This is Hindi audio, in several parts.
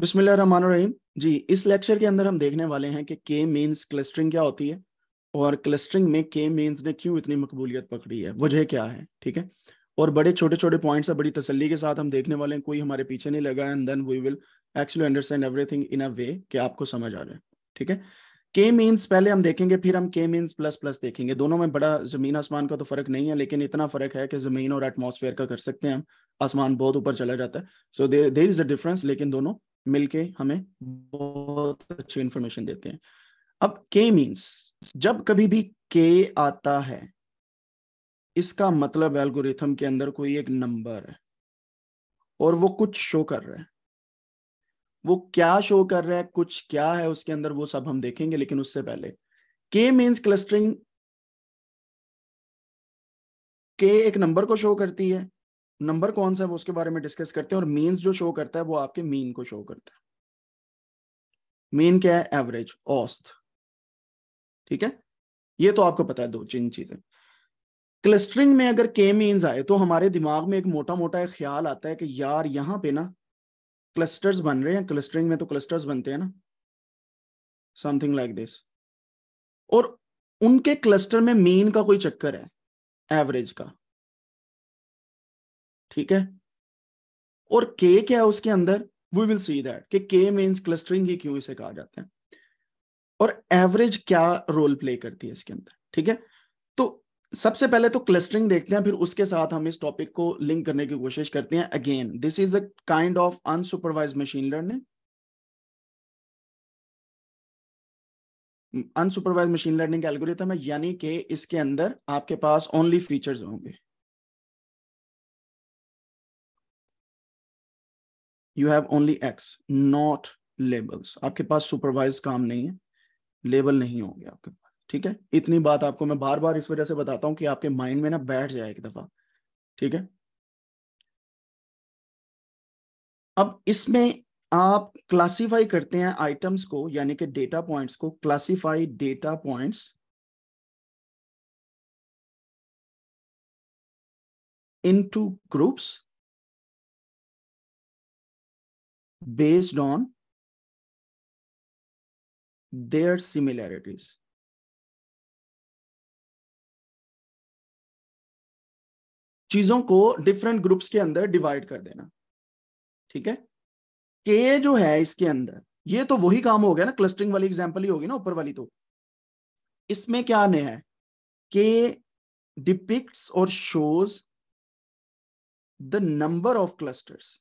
बिस्मिल्लाहिर्रहमानिर्रहीम जी इस लेक्चर के अंदर हम देखने वाले हैं कि के मीन्स क्लस्टरिंग क्या होती है और क्लस्टरिंग में के मीन्स ने क्यों इतनी मकबूलियत पकड़ी है वजह क्या है ठीक है और बड़े छोटे छोटे पॉइंट्स है बड़ी तसली के साथ हम देखने वाले हैं कोई हमारे पीछे नहीं लगा and then we will actually understand everything in a way कि आपको समझ आ जाए ठीक है के मीन्स पहले हम देखेंगे फिर हम के मीन्स प्लस प्लस देखेंगे दोनों में बड़ा जमीन आसमान का तो फर्क नहीं है लेकिन इतना फर्क है कि जमीन और एटमोसफेयर का कर सकते हैं हम आसमान बहुत ऊपर चला जाता है सो देर देर इज अ डिफरेंस लेकिन दोनों मिलके हमें बहुत अच्छी इंफॉर्मेशन देते हैं अब के मीन्स जब कभी भी के आता है इसका मतलब एल्गोरिथम के अंदर कोई एक नंबर है और वो कुछ शो कर रहा है वो क्या शो कर रहा है कुछ क्या है उसके अंदर वो सब हम देखेंगे लेकिन उससे पहले के मीन्स क्लस्टरिंग के एक नंबर को शो करती है नंबर कौन सा है वो उसके बारे में डिस्कस करते हैं और मीन्स जो शो करता है वो आपके मीन को शो करता है मीन क्या है एवरेज औस्त ठीक है ये तो आपको पता है दो चीन चीजें क्लस्टरिंग में अगर के मीन्स आए तो हमारे दिमाग में एक मोटा मोटा एक ख्याल आता है कि यार यहां पे ना क्लस्टर्स बन रहे हैं क्लस्टरिंग में तो क्लस्टर्स बनते हैं ना समथिंग लाइक दिस और उनके क्लस्टर में मीन का कोई चक्कर है एवरेज का ठीक है और के क्या है उसके अंदर वी विल सी दैट कि के मीन्स क्लस्टरिंग ही क्यों इसे कहा जाता है और एवरेज क्या रोल प्ले करती है इसके अंदर ठीक है तो सबसे पहले तो क्लस्टरिंग देखते हैं फिर उसके साथ हम इस टॉपिक को लिंक करने की कोशिश करते हैं again this is a kind of unsupervised machine learning unsupervised machine learning algorithm है यानी कि इसके अंदर आपके पास ओनली फीचर्स होंगे you have only X not labels आपके पास सुपरवाइज काम नहीं है लेबल नहीं होंगे आपके पास ठीक है इतनी बात आपको मैं बार बार इस वजह से बताता हूँ कि आपके माइंड में ना बैठ जाए एक दफा ठीक है अब इसमें आप क्लासिफाई करते हैं आइटम्स को यानी कि डेटा पॉइंट्स को classify data points into groups based on their similarities. चीजों को डिफरेंट ग्रुप्स के अंदर डिवाइड कर देना ठीक है के जो है इसके अंदर ये तो वही काम हो गया ना क्लस्टरिंग वाली एग्जाम्पल ही होगी ना ऊपर वाली तो इसमें क्या नया है के डिपिक्ट और shows the number of clusters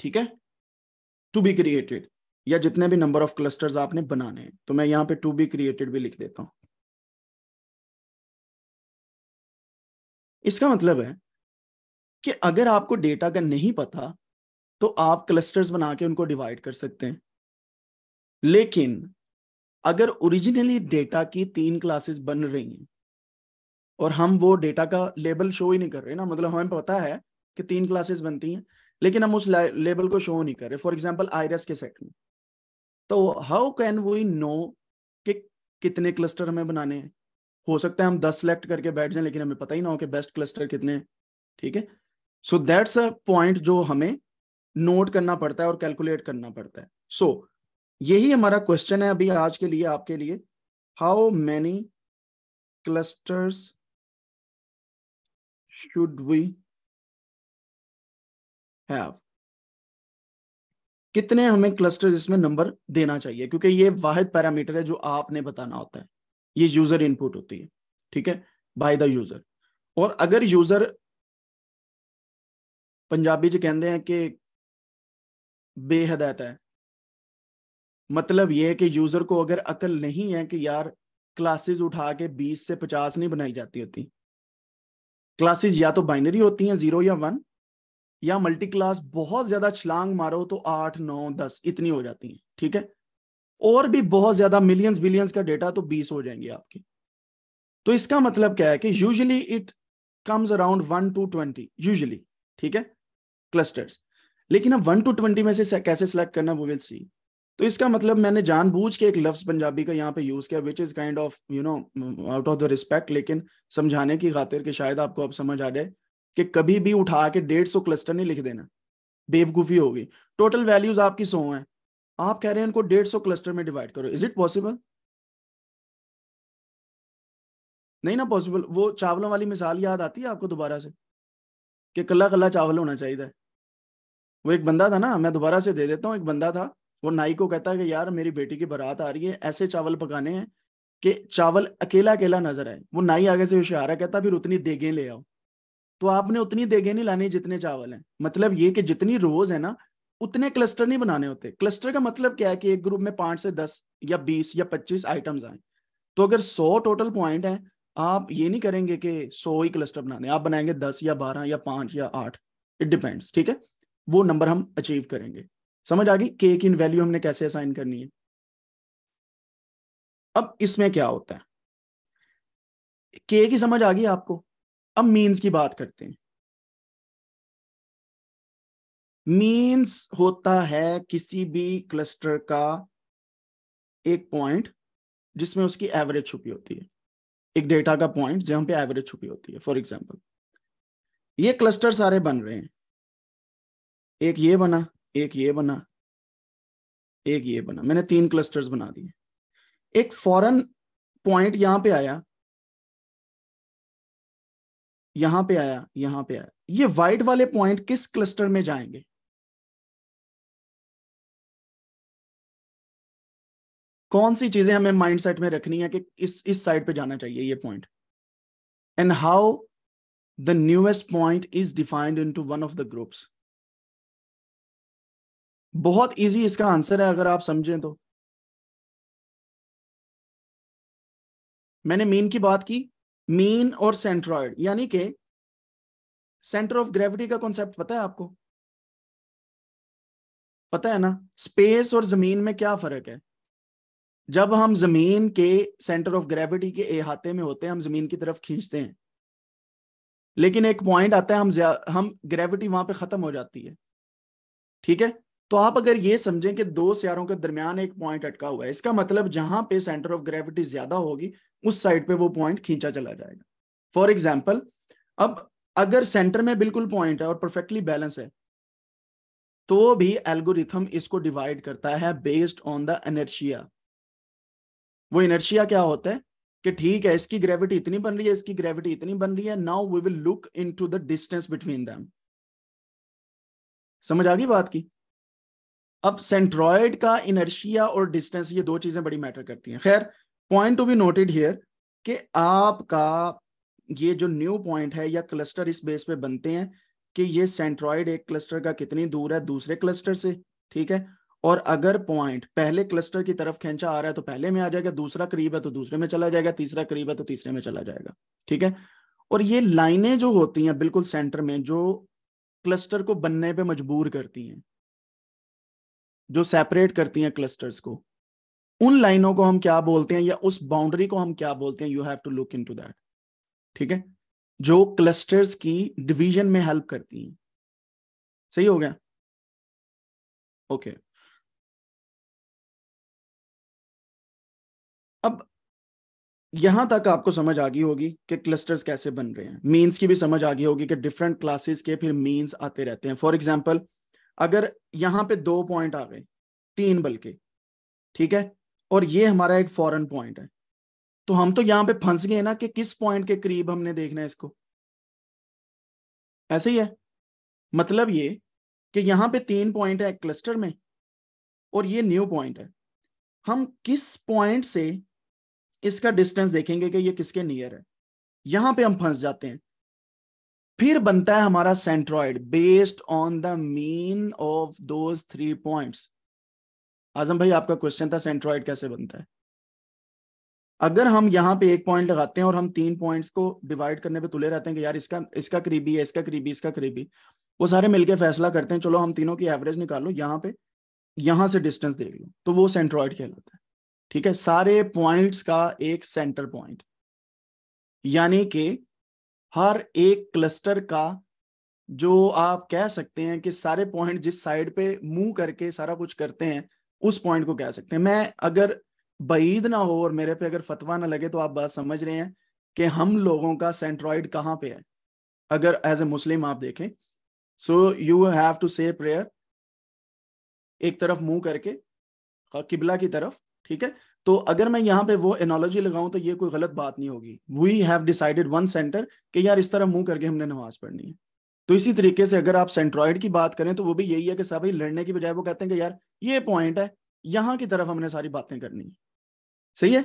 ठीक है टू बी क्रिएटेड या जितने भी नंबर ऑफ क्लस्टर्स आपने बनाने हैं तो मैं यहाँ पे टू बी क्रिएटेड भी लिख देता हूं इसका मतलब है कि अगर आपको डेटा का नहीं पता तो आप क्लस्टर्स बना के उनको डिवाइड कर सकते हैं लेकिन अगर ओरिजिनली डेटा की तीन क्लासेस बन रही हैं और हम वो डेटा का लेबल शो ही नहीं कर रहे ना मतलब हमें पता है कि तीन क्लासेस बनती हैं लेकिन हम उस लेबल को शो नहीं कर रहे फॉर एग्जाम्पल आईरस के सेट में तो हाउ कैन वी नो कि कितने क्लस्टर हमें बनाने हैं हो सकता है हम दस सेलेक्ट करके बैठ जाएं लेकिन हमें पता ही ना हो कि बेस्ट क्लस्टर कितने हैं ठीक है सो दैट्स अ पॉइंट जो हमें नोट करना पड़ता है और कैलकुलेट करना पड़ता है सो so, यही हमारा क्वेश्चन है अभी आज के लिए आपके लिए how many clusters should we have कितने हमें क्लस्टर इसमें नंबर देना चाहिए क्योंकि ये वाहिद पैरामीटर है जो आपने बताना होता है ये यूजर इनपुट होती है ठीक है बाय द यूजर और अगर यूजर पंजाबी जो कहते हैं कि बेहदायत है मतलब ये है कि यूजर को अगर अकल नहीं है कि यार क्लासेस उठा के 20 से 50 नहीं बनाई जाती होती क्लासेस या तो बाइनरी होती हैं जीरो या वन या मल्टी क्लास बहुत ज्यादा छलांग मारो तो आठ नौ दस इतनी हो जाती है ठीक है और भी बहुत ज्यादा मिलियंस बिलियंस का डेटा तो बीस हो जाएंगे आपके तो इसका मतलब क्या है कि usually it comes around one to twenty usually ठीक है क्लस्टर्स लेकिन अब वन टू ट्वेंटी में से कैसे सिलेक्ट करना वो विल सी तो इसका मतलब मैंने जानबूझ के एक लफ्ज पंजाबी का यहाँ पे यूज किया which is kind of you know out of the respect लेकिन समझाने की खातिर कि शायद आपको अब समझ आ जाए कि कभी भी उठा के डेढ़ सौ क्लस्टर नहीं लिख देना बेवकूफ़ी होगी टोटल वैल्यूज आपकी सौ हैं आप कह रहे हैं इनको डेढ़ सौ क्लस्टर में डिवाइड करो इज इट पॉसिबल नहीं ना पॉसिबल वो चावलों वाली मिसाल याद आती है आपको दोबारा से कि कल्ला कल्ला चावल होना चाहिए वो एक बंदा था ना मैं दोबारा से दे देता हूँ एक बंदा था वो नाई को कहता है कि यार मेरी बेटी की बारात आ रही है ऐसे चावल पकाने हैं कि चावल अकेला अकेला नजर आए वो नाई आगे से होशियार है कहता फिर उतनी देगे ले आओ तो आपने उतनी देगे नहीं लानी जितने चावल हैं मतलब ये कि जितनी रोज है ना उतने क्लस्टर नहीं बनाने होते क्लस्टर का मतलब क्या है कि एक ग्रुप में पांच से दस या बीस या पच्चीस आइटम्स आए तो अगर सौ टोटल पॉइंट है आप ये नहीं करेंगे कि सौ ही क्लस्टर बना दें आप बनाएंगे दस या बारह या पांच या आठ इट डिपेंड्स ठीक है वो नंबर हम अचीव करेंगे समझ आ गई के इन वैल्यू हमने कैसे असाइन करनी है अब इसमें क्या होता है के की समझ आ गई आपको अब मीन्स की बात करते हैं मीन्स होता है किसी भी क्लस्टर का एक पॉइंट जिसमें उसकी एवरेज छुपी होती है एक डेटा का पॉइंट जहां पे एवरेज छुपी होती है फॉर एग्जांपल ये क्लस्टर सारे बन रहे हैं एक ये बना एक ये बना एक ये बना मैंने तीन क्लस्टर्स बना दिए एक फॉरन पॉइंट यहां पे आया यहां पे आया यहां पे आया ये वाइट वाले पॉइंट किस क्लस्टर में जाएंगे कौन सी चीजें हमें माइंडसेट में रखनी है कि इस इस साइड पे जाना चाहिए ये point and how the newest point is defined into one of the groups बहुत इजी इसका आंसर है अगर आप समझें तो मैंने मीन की बात की मीन और सेंट्रॉइड यानी के सेंटर ऑफ ग्रेविटी का कॉन्सेप्ट पता है आपको पता है ना स्पेस और जमीन में क्या फर्क है जब हम जमीन के सेंटर ऑफ ग्रेविटी के अहाते में होते हैं हम जमीन की तरफ खींचते हैं लेकिन एक पॉइंट आता है हम हम ग्रेविटी वहां पे खत्म हो जाती है ठीक है तो आप अगर ये समझें कि दो सियारों के दरमियान एक पॉइंट अटका हुआ है इसका मतलब जहां पे सेंटर ऑफ ग्रेविटी ज्यादा होगी उस साइड पे वो पॉइंट खींचा चला जाएगा फॉर एग्जाम्पल अब अगर सेंटर में बिल्कुल पॉइंट है और परफेक्टली बैलेंस है तो भी एल्गोरिथम इसको डिवाइड करता है बेस्ड ऑन द एनर्शिया वो इनर्शिया क्या होता है कि ठीक है इसकी ग्रेविटी इतनी बन रही है इसकी ग्रेविटी इतनी बन रही है now we will look into the distance between them समझ आ गई बात की अब सेंट्रॉयड का इनर्शिया और डिस्टेंस ये दो चीजें बड़ी मैटर करती हैं खैर point to be noted here कि आपका ये जो न्यू पॉइंट है या क्लस्टर इस बेस पे बनते हैं कि ये सेंट्रॉइड एक क्लस्टर का कितनी दूर है दूसरे क्लस्टर से ठीक है और अगर पॉइंट पहले क्लस्टर की तरफ खेचा आ रहा है तो पहले में आ जाएगा दूसरा करीब है तो दूसरे में चला जाएगा तीसरा करीब है तो तीसरे में चला जाएगा ठीक है और ये लाइनें जो होती हैं बिल्कुल सेंटर में जो क्लस्टर को बनने पे मजबूर करती हैं जो सेपरेट करती हैं क्लस्टर्स को उन लाइनों को हम क्या बोलते हैं या उस बाउंड्री को हम क्या बोलते हैं you have to look into that ठीक है जो क्लस्टर्स की डिवीजन में हेल्प करती हैं सही हो गया ओके okay. अब यहां तक आपको समझ आ गई होगी कि क्लस्टर्स कैसे बन रहे हैं मीन्स की भी समझ आ गई होगी कि डिफरेंट क्लासेस के फिर मीन्स आते रहते हैं फॉर एग्जाम्पल अगर यहां पे दो पॉइंट आ गए तीन बल्कि ठीक है और ये हमारा एक फॉरेन पॉइंट है तो हम तो यहां पे फंस गए ना कि किस पॉइंट के करीब हमने देखना है इसको ऐसे ही है मतलब ये कि यहां पे तीन पॉइंट है क्लस्टर में और ये न्यू पॉइंट है हम किस पॉइंट से इसका डिस्टेंस देखेंगे कि ये किसके नियर है यहां पे हम फंस जाते हैं फिर बनता है हमारा centroid based on the mean of दो थ्री पॉइंट्स आजम भाई आपका क्वेश्चन था सेंट्रॉइड कैसे बनता है अगर हम यहाँ पे एक पॉइंट लगाते हैं और हम तीन पॉइंट्स को डिवाइड करने पे तुले रहते हैं कि यार इसका इसका करीबी है इसका करीबी इसका करीबी वो सारे मिलके फैसला करते हैं चलो हम तीनों की एवरेज निकाल लो यहाँ पे यहाँ से डिस्टेंस देख लो तो वो सेंट्रॉइड कहलाता है ठीक है सारे पॉइंट्स का एक सेंटर पॉइंट यानी कि हर एक क्लस्टर का जो आप कह सकते हैं कि सारे पॉइंट जिस साइड पे मूव करके सारा कुछ करते हैं उस पॉइंट को कह सकते हैं मैं अगर बईद ना हो और मेरे पे अगर फतवा ना लगे तो आप बात समझ रहे हैं कि हम लोगों का सेंट्रॉइड कहाँ पे है अगर एज ए मुस्लिम आप देखें so you have to say prayer एक तरफ मुंह करके किबला की तरफ ठीक है तो अगर मैं यहाँ पे वो एनोलॉजी लगाऊं तो ये कोई गलत बात नहीं होगी we have decided one centre कि यार इस तरह मुंह करके हमने नमाज पढ़नी है तो इसी तरीके से अगर आप सेंट्रॉइड की बात करें तो वो भी यही है कि सब ही लड़ने की बजाय वो कहते हैं कि यार ये पॉइंट है यहाँ की तरफ हमने सारी बातें करनी है सही है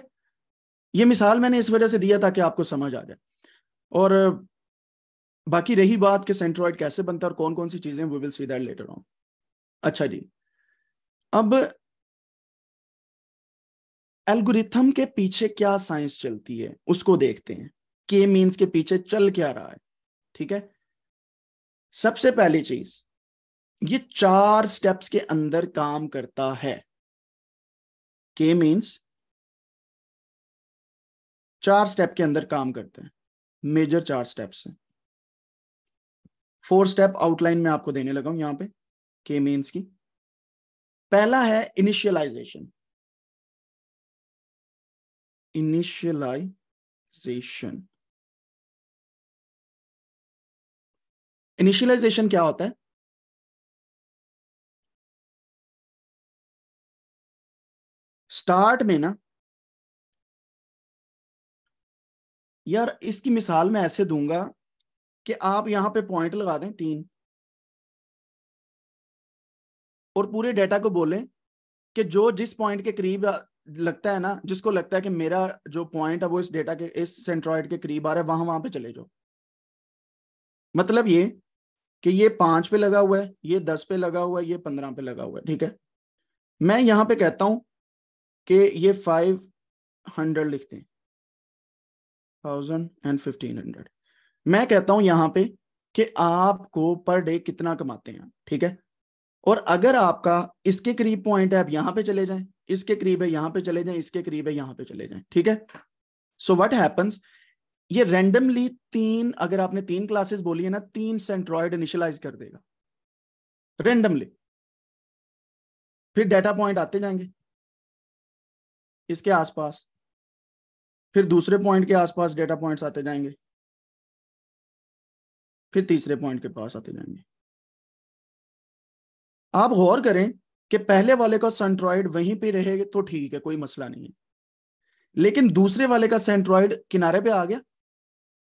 ये मिसाल मैंने इस वजह से दिया ताकि आपको समझ आ जाए और बाकी रही बात कि सेंट्रॉइड कैसे बनता है और कौन कौन सी चीजें we will see that later on अच्छा जी अब एल्गोरिथम के पीछे क्या साइंस चलती है उसको देखते हैं के मीन्स के पीछे चल क्या रहा है ठीक है सबसे पहली चीज ये चार स्टेप्स के अंदर काम करता है के मीन्स चार स्टेप के अंदर काम करते हैं मेजर चार स्टेप्स हैं फोर स्टेप आउटलाइन में आपको देने लगा हूं यहां पे के मीन्स की पहला है इनिशियलाइजेशन इनिशियलाइजेशन इनिशियलाइजेशन क्या होता है स्टार्ट में ना यार इसकी मिसाल मैं ऐसे दूंगा कि आप यहां पे पॉइंट लगा दें तीन और पूरे डेटा को बोलें कि जो जिस पॉइंट के करीब लगता है ना जिसको लगता है कि मेरा जो पॉइंट है वो इस डेटा के इस सेंट्रॉइड के करीब आ रहा है वहां वहां पे चले जाओ मतलब ये कि ये पांच पे लगा हुआ है ये दस पे लगा हुआ है ये पंद्रह पे लगा हुआ है ठीक है मैं यहां पे कहता हूं कि ये फाइव हंड्रेड लिखते हैं थाउजेंड एंड फिफ्टीन हंड्रेड मैं कहता हूं यहां पे कि आपको पर डे कितना कमाते हैं ठीक है और अगर आपका इसके करीब पॉइंट है आप यहां पे चले जाएं इसके करीब है यहां पे चले जाएं इसके करीब है यहां पे चले जाएं ठीक है सो व्हाट हैपेंस ये रैंडमली तीन अगर आपने तीन क्लासेस बोली है ना तीन सेंट्रॉइड इनिशियलाइज कर देगा रेंडमली फिर डेटा पॉइंट आते जाएंगे इसके आसपास फिर दूसरे पॉइंट के आसपास डेटा पॉइंट्स आते जाएंगे फिर तीसरे पॉइंट के पास आते जाएंगे आप गौर करें कि पहले वाले का सेंट्रॉइड वहीं पे रहे तो ठीक है कोई मसला नहीं है लेकिन दूसरे वाले का सेंट्रॉइड किनारे पे आ गया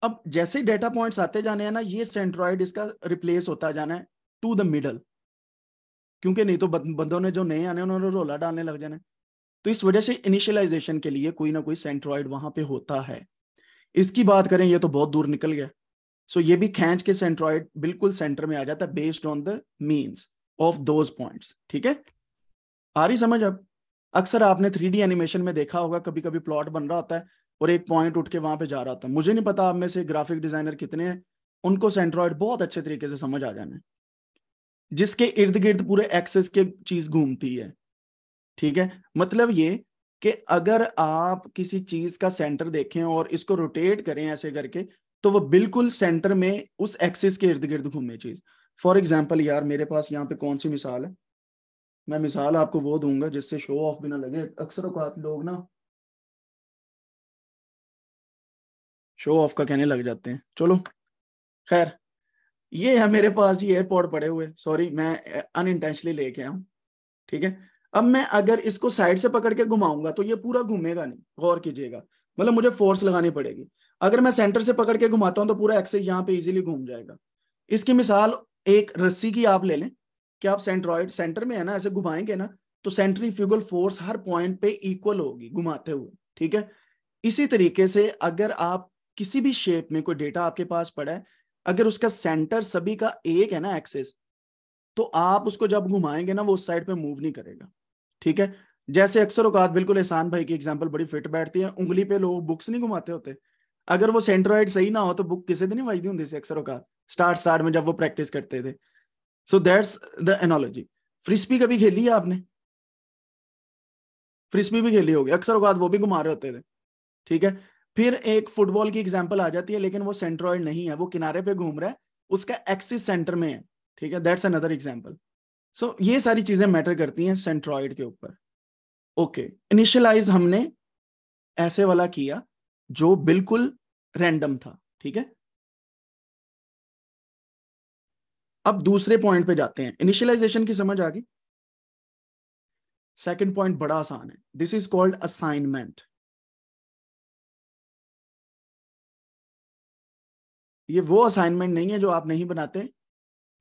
अब जैसे ही डेटा पॉइंट्स आते जाने हैं ना ये सेंट्रॉइड इसका रिप्लेस होता जाना है टू द मिडल क्योंकि नहीं तो बंदों ने जो नए आने उन्होंने रोला डालने लग जाना है तो इस वजह से इनिशियलाइजेशन के लिए कोई ना कोई सेंट्रॉइड वहां पे होता है इसकी बात करें ये तो बहुत दूर निकल गया सो so ये भी खेच के सेंट्रॉइड बिल्कुल सेंटर में आ जाता है based on the means of those points ठीक है आ रही समझ अब अक्सर आपने थ्री एनिमेशन में देखा होगा कभी कभी प्लॉट बन रहा होता है और एक पॉइंट उठ के वहां पे जा रहा था मुझे नहीं पता आप में से ग्राफिक डिजाइनर कितने हैं उनको सेंट्रॉइड बहुत अच्छे तरीके से समझ आ जाना जिसके इर्द गिर्द पूरे एक्सेस के चीज घूमती है ठीक है मतलब ये कि अगर आप किसी चीज का सेंटर देखें और इसको रोटेट करें ऐसे करके तो वो बिल्कुल सेंटर में उस एक्सेस के इर्द गिर्द घूमे चीज फॉर एग्जाम्पल यार मेरे पास यहाँ पे कौन सी मिसाल है मैं मिसाल आपको वो दूंगा जिससे शो ऑफ भी ना लगे अक्सर अकात लोग ना शो ऑफ का कहने लग जाते हैं चलो खैर ये है मेरे पास जी एयरपोर्ट पड़े हुए सॉरी मैं अन लेके आया ठीक है अब मैं अगर इसको साइड से पकड़ के घुमाऊंगा तो ये पूरा घूमेगा नहीं गौर कीजिएगा मतलब मुझे फोर्स लगानी पड़ेगी अगर मैं सेंटर से पकड़ के घुमाता हूँ तो पूरा एक्सेस यहाँ पे इजीली घूम जाएगा इसकी मिसाल एक रस्सी की आप ले लें कि आप सेंट्रॉइड सेंटर में है ना ऐसे घुमाएंगे ना तो सेंट्रीफ्यूगल फोर्स हर पॉइंट पे इक्वल होगी घुमाते हुए ठीक है इसी तरीके से अगर आप किसी भी शेप में कोई डेटा आपके पास पड़ा है अगर उसका सेंटर सभी का एक है ना एक्सेस तो आप उसको जब घुमाएंगे ना वो उस साइड पे मूव नहीं करेगा ठीक है जैसे अक्सर औकात बिल्कुल एहसान भाई की एग्जाम्पल बड़ी फिट बैठती है उंगली पे लोग बुक्स नहीं घुमाते होते अगर वो सेंट्रॉइड सही ना हो तो बुक किसी दिन नहीं बजती होती थी अक्सर औकात स्टार्ट स्टार्ट में जब वो प्रैक्टिस करते थे so that's the analogy frisbee कभी खेली है आपने फ्रिस्पी भी खेली होगी अक्सर औकात वो भी घुमा रहे होते थे ठीक है फिर एक फुटबॉल की एग्जाम्पल आ जाती है लेकिन वो सेंट्रॉइड नहीं है वो किनारे पे घूम रहा है उसका एक्सिस सेंटर में है ठीक है दैट्स अनदर एग्जाम्पल सो ये सारी चीजें मैटर करती हैं सेंट्रॉइड के ऊपर ओके okay. इनिशियलाइज हमने ऐसे वाला किया जो बिल्कुल रैंडम था ठीक है अब दूसरे पॉइंट पे जाते हैं इनिशियलाइजेशन की समझ आ गई सेकंड पॉइंट बड़ा आसान है दिस इज कॉल्ड असाइनमेंट ये वो असाइनमेंट नहीं है जो आप नहीं बनाते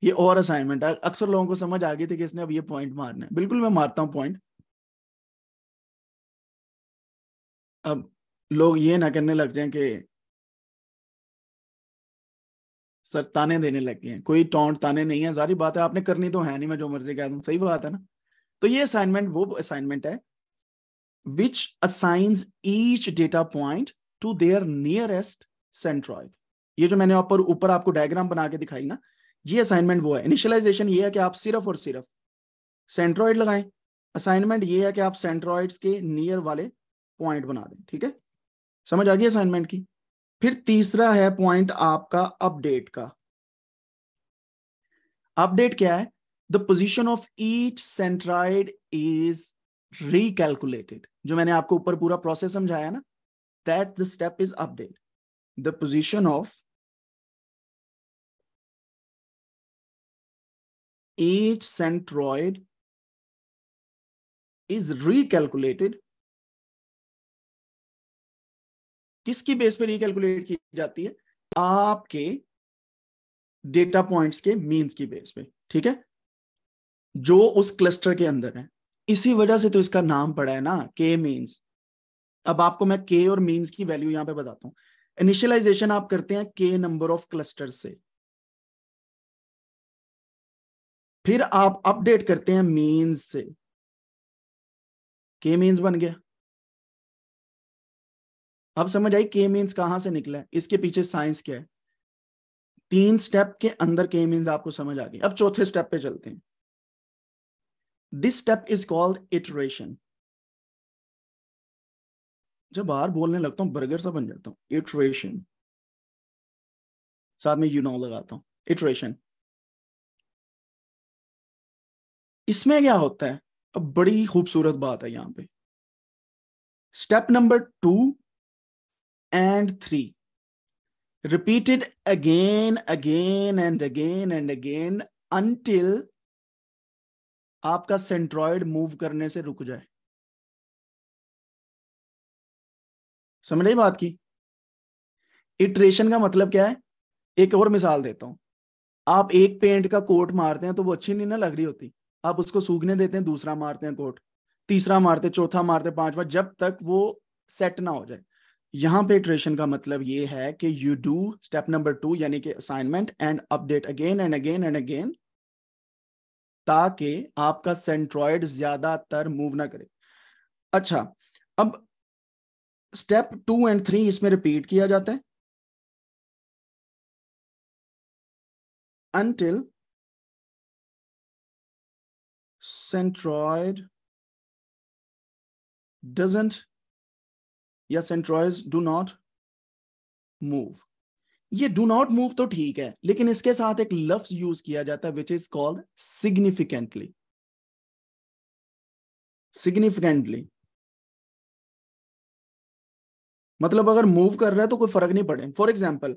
ये और असाइनमेंट है अक्सर लोगों को समझ आ गई थी कि इसने अब ये पॉइंट मारना है बिल्कुल मैं मारता हूं पॉइंट अब लोग ये ना करने लग जाए कि सर ताने देने लग गए हैं कोई टोंट ताने नहीं है सारी बात है आपने करनी तो है नहीं मैं जो मर्जी कह दू सही बात है ना तो ये असाइनमेंट वो असाइनमेंट है which assigns each data point to their nearest centroid ये जो मैंने ऊपर ऊपर आपको डायग्राम बना के दिखाई ना ये असाइनमेंट वो है इनिशियलाइजेशन ये है कि आप सिर्फ और सिर्फ सेंट्रॉइड लगाएं असाइनमेंट ये है कि आप सेंट्रॉइड्स के नियर वाले पॉइंट बना दें ठीक है समझ आ गई असाइनमेंट की फिर तीसरा है पॉइंट आपका अपडेट का अपडेट क्या है the position of each centroid is recalculated जो मैंने आपको ऊपर पूरा प्रोसेस समझाया ना that the step is update the position of each centroid is recalculated किसकी बेस पर रिकैलकुलेट की जाती है आपके डेटा पॉइंट्स के मीन्स की बेस पे ठीक है जो उस क्लस्टर के अंदर है इसी वजह से तो इसका नाम पड़ा है ना के मीन्स अब आपको मैं के और मीन्स की वैल्यू यहां पे बताता हूं इनिशियलाइजेशन आप करते हैं के नंबर ऑफ क्लस्टर से फिर आप अपडेट करते हैं मीन्स से के मीन्स बन गया अब समझ आई के मीन्स कहां से निकला है इसके पीछे साइंस क्या है तीन स्टेप के अंदर के मीन्स आपको समझ आ गई अब चौथे स्टेप पे चलते हैं this step is called iteration जब बाहर बोलने लगता हूं बर्गर सा बन जाता हूं इटरेशन साथ में यूनो लगाता हूं इटरेशन इसमें क्या होता है अब बड़ी खूबसूरत बात है यहां पे step number two and 3 repeated again again and again and again until आपका सेंट्रॉइड मूव करने से रुक जाए समझ रही बात की इटरेशन का मतलब क्या है एक और मिसाल देता हूं आप एक पेंट का कोट मारते हैं तो वो अच्छी नहीं ना लग रही होती आप उसको सूखने देते हैं दूसरा मारते हैं कोट तीसरा मारते चौथा मारते पांचवा जब तक वो सेट ना हो जाए यहाँ पे इटरेशन का मतलब ये है कि you do step number two यानी कि assignment and update again and again and again ताकि आपका सेंट्रॉइड ज्यादातर मूव ना करे अच्छा अब स्टेप टू एंड थ्री इसमें रिपीट किया जाता है अंटिल centroid डजेंट या सेंट्रॉयड डू नॉट मूव ये डू नॉट मूव तो ठीक है लेकिन इसके साथ एक लफ्ज यूज किया जाता है which is called significantly significantly मतलब अगर मूव कर रहा है तो कोई फर्क नहीं पड़े फॉर एग्जाम्पल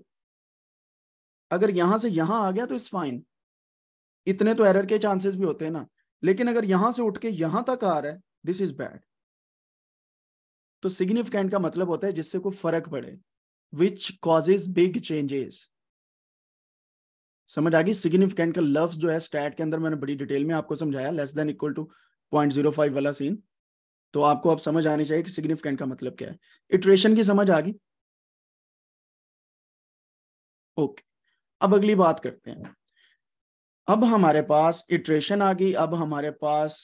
अगर यहां से यहां आ गया तो इट्स फाइन इतने तो एरर के चांसेस भी होते हैं ना लेकिन अगर यहां से उठ के यहां तक आ रहा है दिस इज बैड तो सिग्निफिकेंट का मतलब होता है जिससे कोई फर्क पड़े विच कॉजेज बिग चेंजेस समझ आ गई सिग्निफिकेंट का लफ्स जो है स्टैट के अंदर मैंने बड़ी डिटेल में आपको समझाया less than equal to point zero five वाला सीन तो आपको अब समझ आनी चाहिए कि सिग्निफिकेंट का मतलब क्या है इटरेशन की समझ आ गई ओके अब अगली बात करते हैं अब हमारे पास इटरेशन आ गई अब हमारे पास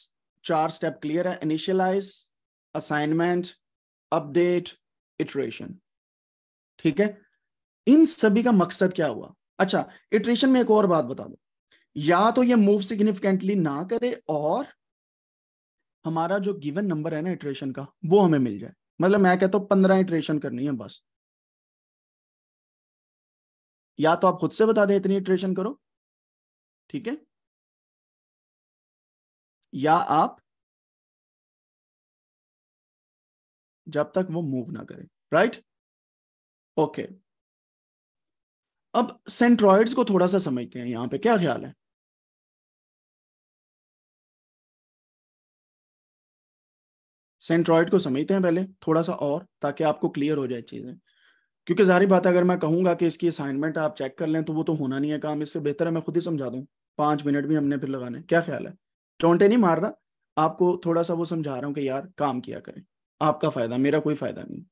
चार स्टेप क्लियर है इनिशियलाइज असाइनमेंट अपडेट इटरेशन ठीक है इन सभी का मकसद क्या हुआ अच्छा इटरेशन में एक और बात बता दो या तो ये मूव सिग्निफिकेंटली ना करे और हमारा जो गिवन नंबर है ना इटरेशन का वो हमें मिल जाए मतलब मैं कहता हूं पंद्रह इटरेशन करनी है बस या तो आप खुद से बता दें इतनी इटरेशन करो ठीक है या आप जब तक वो मूव ना करे राइट ओके अब सेंट्रॉइड्स को थोड़ा सा समझते हैं यहां पे क्या ख्याल है सेंट्रॉइड को समझते हैं पहले थोड़ा सा और ताकि आपको क्लियर हो जाए चीजें क्योंकि जारी बात अगर मैं कहूंगा कि इसकी असाइनमेंट आप चेक कर लें तो वो तो होना नहीं है काम इससे बेहतर है मैं खुद ही समझा दूं पांच मिनट भी हमने फिर लगाने क्या ख्याल है टोंटे नहीं मार रहा आपको थोड़ा सा वो समझा रहा हूं कि यार काम किया करें आपका फायदा मेरा कोई फायदा नहीं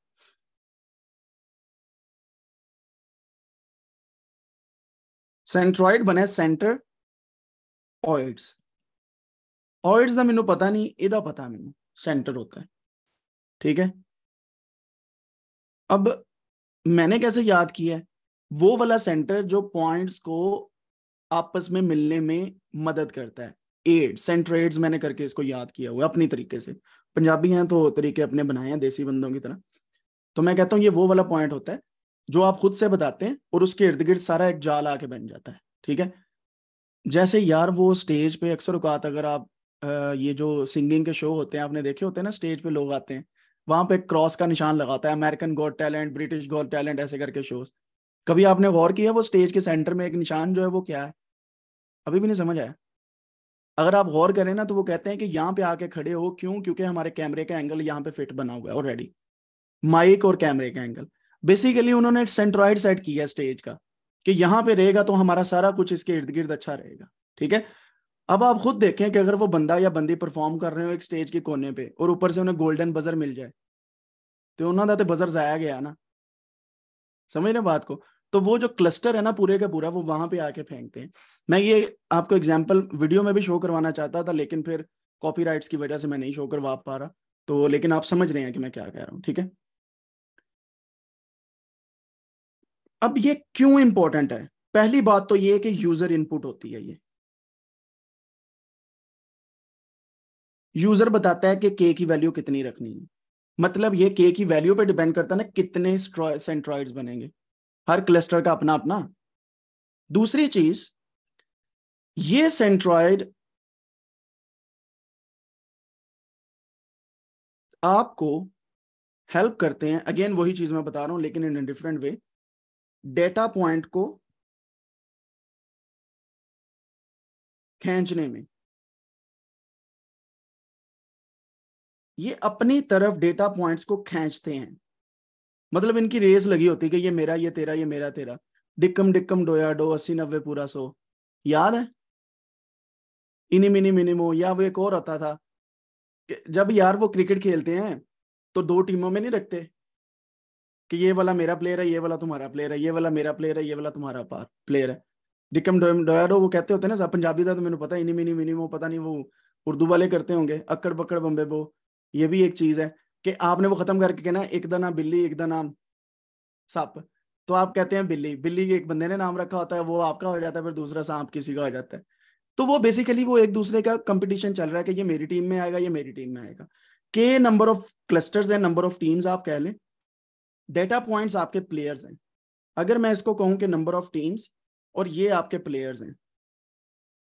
सेंट्रॉइड बने सेंटर ऑइड्स ऑइड्स का मैं पता नहीं ਇਹਦਾ पता मैं सेंटर होता है ठीक है अब मैंने कैसे याद किया है वो वाला सेंटर जो पॉइंट्स को आपस में मिलने में मदद करता है एड सेंट्रेड्स मैंने करके इसको याद किया हुआ अपनी तरीके से पंजाबी हैं तो तरीके अपने बनाए हैं देसी बंदों की तरह तो मैं कहता हूँ ये वो वाला पॉइंट होता है जो आप खुद से बताते हैं और उसके इर्द गिर्द सारा एक जाल आके बन जाता है ठीक है जैसे यार वो स्टेज पे अक्सर उकात अगर आप ये जो सिंगिंग के शो होते हैं आपने देखे होते हैं ना स्टेज पे लोग आते हैं वहां पे क्रॉस का निशान लगाता है American got talent British got talent ऐसे करके शोज कभी आपने गौर किया वो स्टेज के सेंटर में एक निशान जो है वो क्या है अभी भी नहीं समझ आया अगर आप गौर करें ना तो वो कहते हैं कि यहाँ पे आके खड़े हो क्यों क्योंकि हमारे कैमरे का एंगल यहाँ पे फिट बना हुआ है ऑलरेडी माइक और कैमरे का एंगल बेसिकली उन्होंने सेंट्रॉइड सेट किया स्टेज का कि यहाँ पे रहेगा तो हमारा सारा कुछ इसके इर्द गिर्द अच्छा रहेगा ठीक है अब आप खुद देखें कि अगर वो बंदा या बंदी परफॉर्म कर रहे हो एक स्टेज के कोने पे और ऊपर से उन्हें गोल्डन बजर मिल जाए तो उन्होंने तो बजर जाया गया ना समझ रहे बात को तो वो जो क्लस्टर है ना पूरे का पूरा वो वहां पे आके फेंकते हैं मैं ये आपको एग्जाम्पल वीडियो में भी शो करवाना चाहता था लेकिन फिर कॉपी की वजह से मैं नहीं शो करवा पा रहा तो लेकिन आप समझ रहे हैं कि मैं क्या कह रहा हूँ ठीक है अब ये क्यों इंपॉर्टेंट है पहली बात तो ये कि यूजर इनपुट होती है ये यूजर बताता है कि के की वैल्यू कितनी रखनी है मतलब ये के की वैल्यू पे डिपेंड करता है ना कितने सेंट्रॉइड्स बनेंगे हर क्लस्टर का अपना अपना दूसरी चीज ये सेंट्रॉइड आपको हेल्प करते हैं अगेन वही चीज मैं बता रहा हूं लेकिन in different way data point को खींचने में ये अपनी तरफ डेटा पॉइंट्स को खींचते हैं मतलब इनकी रेस लगी होती कि ये मेरा ये तेरा ये मेरा तेरा डिक्कम डिक्कम डोया डो अस्सी नब्बे पूरा सो याद है इनी मिनी मिनिमो या वो एक और आता था कि जब यार वो क्रिकेट खेलते हैं तो दो टीमों में नहीं रखते कि ये वाला मेरा प्लेयर है ये वाला तुम्हारा प्लेयर है ये वाला मेरा प्लेयर है ये वाला तुम्हारा प्लेयर है डिकम डोयाडो वो कहते होते हैं ना पंजाबी का तो मैंने पता इनी मिनी मिनिमो पता नहीं वो उर्दू वाले करते होंगे अक्कड़ बक्कड़ बम्बे बो ये भी एक चीज है कि आपने वो खत्म करके कहना एक दा नाम बिल्ली एक दा नाम सांप तो आप कहते हैं बिल्ली बिल्ली के एक बंदे ने नाम रखा होता है वो आपका हो जाता है फिर दूसरा सांप किसी का हो जाता है तो वो बेसिकली वो एक दूसरे का कंपटीशन चल रहा है कि ये मेरी टीम में आएगा ये मेरी टीम में आएगा के नंबर ऑफ क्लस्टर्स है नंबर ऑफ टीम्स आप कह लें डेटा पॉइंट्स आपके प्लेयर्स हैं अगर मैं इसको कहूं कि नंबर ऑफ टीम्स और ये आपके प्लेयर्स हैं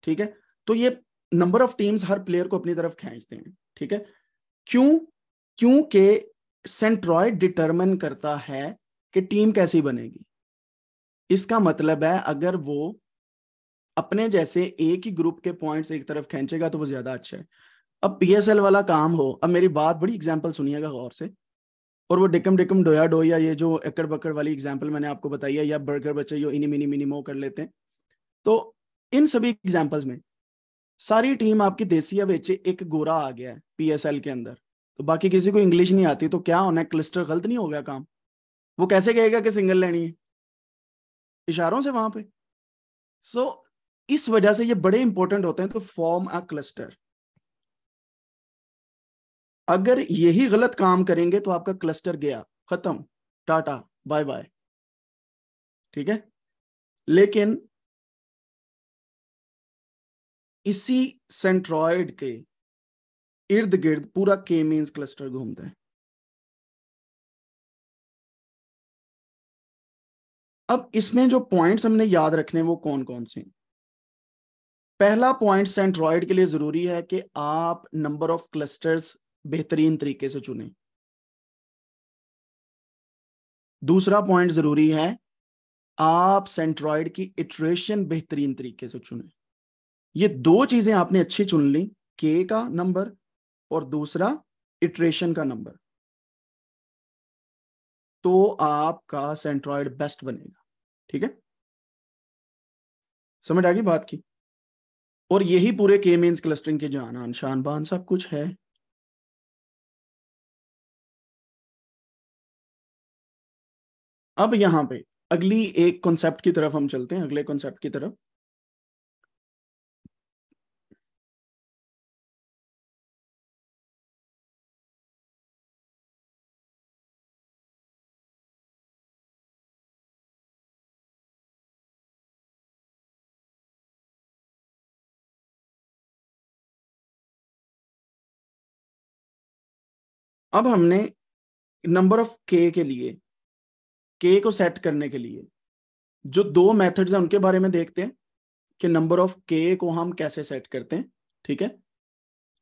ठीक है तो ये नंबर ऑफ टीम्स हर प्लेयर को अपनी तरफ खींचते हैं ठीक है क्यों क्योंकि सेंट्रॉयड डिटरमिन करता है कि टीम कैसी बनेगी इसका मतलब है अगर वो अपने जैसे एक ही ग्रुप के पॉइंट्स एक तरफ खींचेगा तो वो ज्यादा अच्छा है अब एल वाला काम हो अब मेरी बात बड़ी एग्जाम्पल सुनिएगा गौर से और वो डिकम डिकम डोया डो या ये जो एकड़ बकड़ वाली एग्जाम्पल मैंने आपको बताई है या बर्गर बच्चे जो इनी मिनी मिनी मो कर लेते हैं तो इन सभी एग्जाम्पल्स में सारी टीम आपकी देसी वेचे एक गोरा आ गया है एल के अंदर तो बाकी किसी को इंग्लिश नहीं आती तो क्या होना है क्लस्टर गलत नहीं हो गया काम वो कैसे कहेगा कि सिंगल लेनी है इशारों से वहां पे सो so, इस वजह से ये बड़े इंपॉर्टेंट होते हैं तो फॉर्म अ क्लस्टर अगर यही गलत काम करेंगे तो आपका क्लस्टर गया खत्म टाटा बाय बाय ठीक है लेकिन इसी सेंट्रॉइड के इर्द गिर्द पूरा के मीन क्लस्टर घूमता है अब इसमें जो पॉइंट्स हमने याद रखने वो कौन कौन से पहला पॉइंट सेंट्रॉइड के लिए जरूरी है कि आप नंबर ऑफ क्लस्टर्स बेहतरीन तरीके से चुने दूसरा पॉइंट जरूरी है आप सेंट्रॉइड की इटरेशन बेहतरीन तरीके से चुने ये दो चीजें आपने अच्छी चुन ली के का नंबर और दूसरा इटरेशन का नंबर तो आपका सेंट्रॉइड बेस्ट बनेगा ठीक है समझ आ गई बात की और यही पूरे के मेन्स क्लस्टरिंग के जान शान बान सब कुछ है अब यहां पे अगली एक कॉन्सेप्ट की तरफ हम चलते हैं अगले कॉन्सेप्ट की तरफ अब हमने नंबर ऑफ के के लिए के को सेट करने के लिए जो दो मेथड्स हैं उनके बारे में देखते हैं कि नंबर ऑफ के को हम कैसे सेट करते हैं ठीक है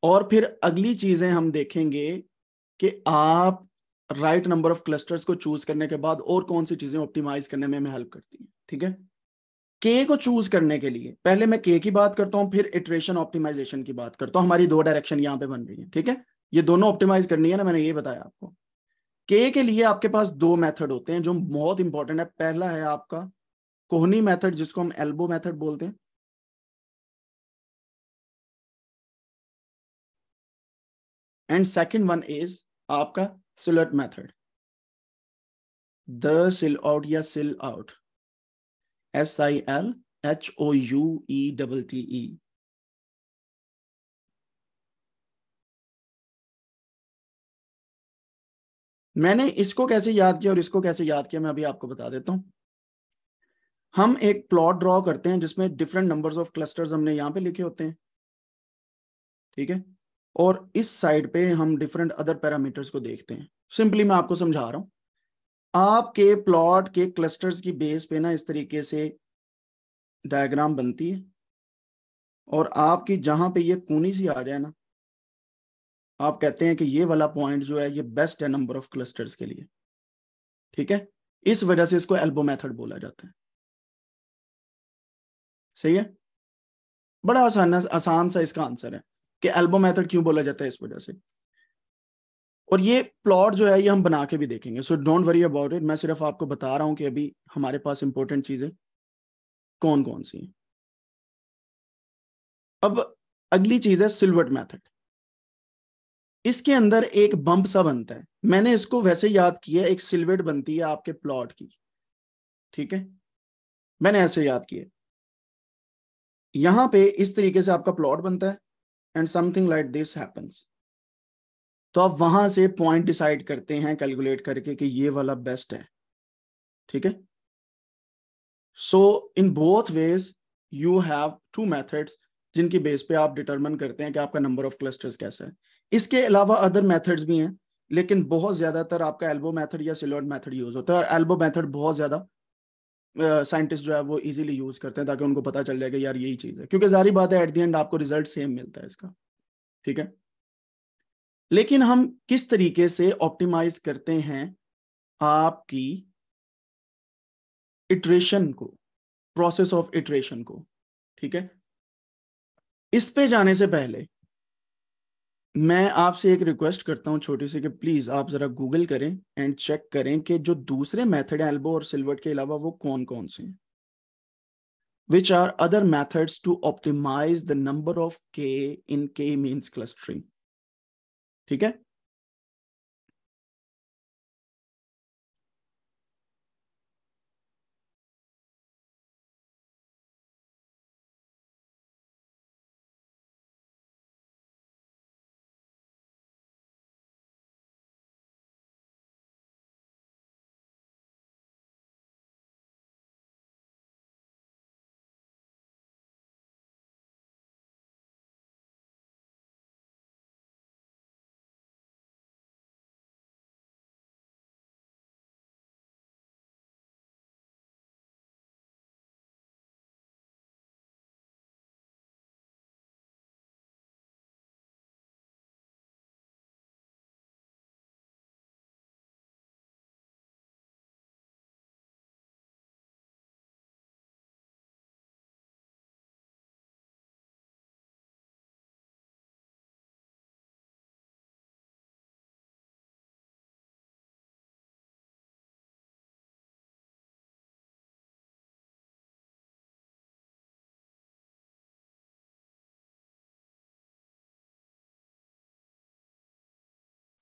और फिर अगली चीजें हम देखेंगे कि आप राइट नंबर ऑफ क्लस्टर्स को चूज करने के बाद और कौन सी चीजें ऑप्टिमाइज करने में हमें हेल्प करती हैं ठीक है के को चूज करने के लिए पहले मैं के की बात करता हूं फिर इटरेशन ऑप्टिमाइजेशन की बात करता हूं हमारी दो डायरेक्शन यहां पे बन रही है ठीक है ये दोनों ऑप्टिमाइज करनी है ना मैंने ये बताया आपको के के लिए आपके पास दो मेथड होते हैं जो बहुत इंपॉर्टेंट है पहला है आपका कोहनी मेथड जिसको हम एल्बो मेथड बोलते हैं एंड सेकंड वन इज आपका silhouette method the silhouette या silhouette S I L H O U E double T E मैंने इसको कैसे याद किया और इसको कैसे याद किया मैं अभी आपको बता देता हूं हम एक प्लॉट ड्रॉ करते हैं जिसमें डिफरेंट नंबर्स ऑफ क्लस्टर्स हमने यहाँ पे लिखे होते हैं ठीक है और इस साइड पे हम डिफरेंट अदर पैरामीटर्स को देखते हैं सिंपली मैं आपको समझा रहा हूँ आपके प्लॉट के क्लस्टर्स की बेस पे ना इस तरीके से डायग्राम बनती है और आपकी जहां पे ये कूनी सी आ जाए ना आप कहते हैं कि ये वाला पॉइंट जो है ये बेस्ट है नंबर ऑफ क्लस्टर्स के लिए ठीक है इस वजह से इसको एल्बो मेथड बोला जाता है सही है बड़ा आसान आसान सा इसका आंसर है कि एल्बो मेथड क्यों बोला जाता है इस वजह से और ये प्लॉट जो है ये हम बना के भी देखेंगे so don't worry about it मैं सिर्फ आपको बता रहा हूं कि अभी हमारे पास इंपॉर्टेंट चीजें कौन कौन सी हैं अब अगली चीज है सिल्वर्ट मेथड इसके अंदर एक बम्प सा बनता है मैंने इसको वैसे याद किया एक सिलवेट बनती है आपके प्लॉट की ठीक है मैंने ऐसे याद किया यहां पे इस तरीके से आपका प्लॉट बनता है and something like this happens तो आप वहां से पॉइंट डिसाइड करते हैं कैलकुलेट करके कि ये वाला बेस्ट है ठीक है so in both ways you have two methods जिनकी बेस पे आप डिटरमिन करते हैं कि आपका नंबर ऑफ क्लस्टर्स कैसा है इसके अलावा अदर मेथड्स भी हैं लेकिन बहुत ज़्यादातर आपका एल्बो मेथड या सिलोड मेथड यूज़ होता है और एल्बो मेथड बहुत ज़्यादा साइंटिस्ट जो है वो इजीली यूज़ करते हैं ताकि उनको पता चल जाएगा यार यही चीज़ है क्योंकि जारी बात है एट दी एंड आपको रिजल्ट सेम मिलता है इसका ठीक है लेकिन हम किस तरीके से ऑप्टिमाइज करते हैं आपकी इटरेशन को प्रोसेस ऑफ इटरेशन को ठीक है इस पे जाने से पहले मैं आपसे एक रिक्वेस्ट करता हूँ छोटी सी कि प्लीज आप जरा गूगल करें एंड चेक करें कि जो दूसरे मेथड एल्बो और सिल्वर के अलावा वो कौन कौन से हैं which are other methods to optimize the number of K in के means क्लस्टरिंग ठीक है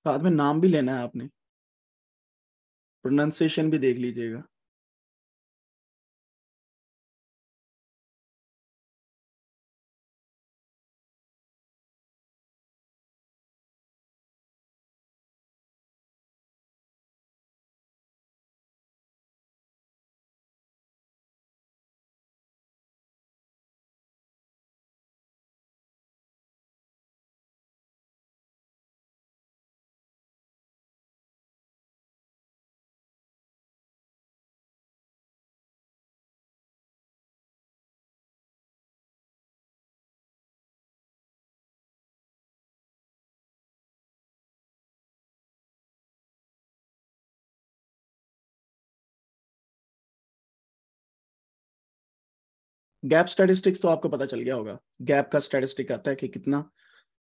साथ में नाम भी लेना है आपने प्रोनाउंसिएशन भी देख लीजिएगा गैप स्टैटिस्टिक्स तो आपको पता चल गया होगा गैप का स्टैटिस्टिक आता है कि कितना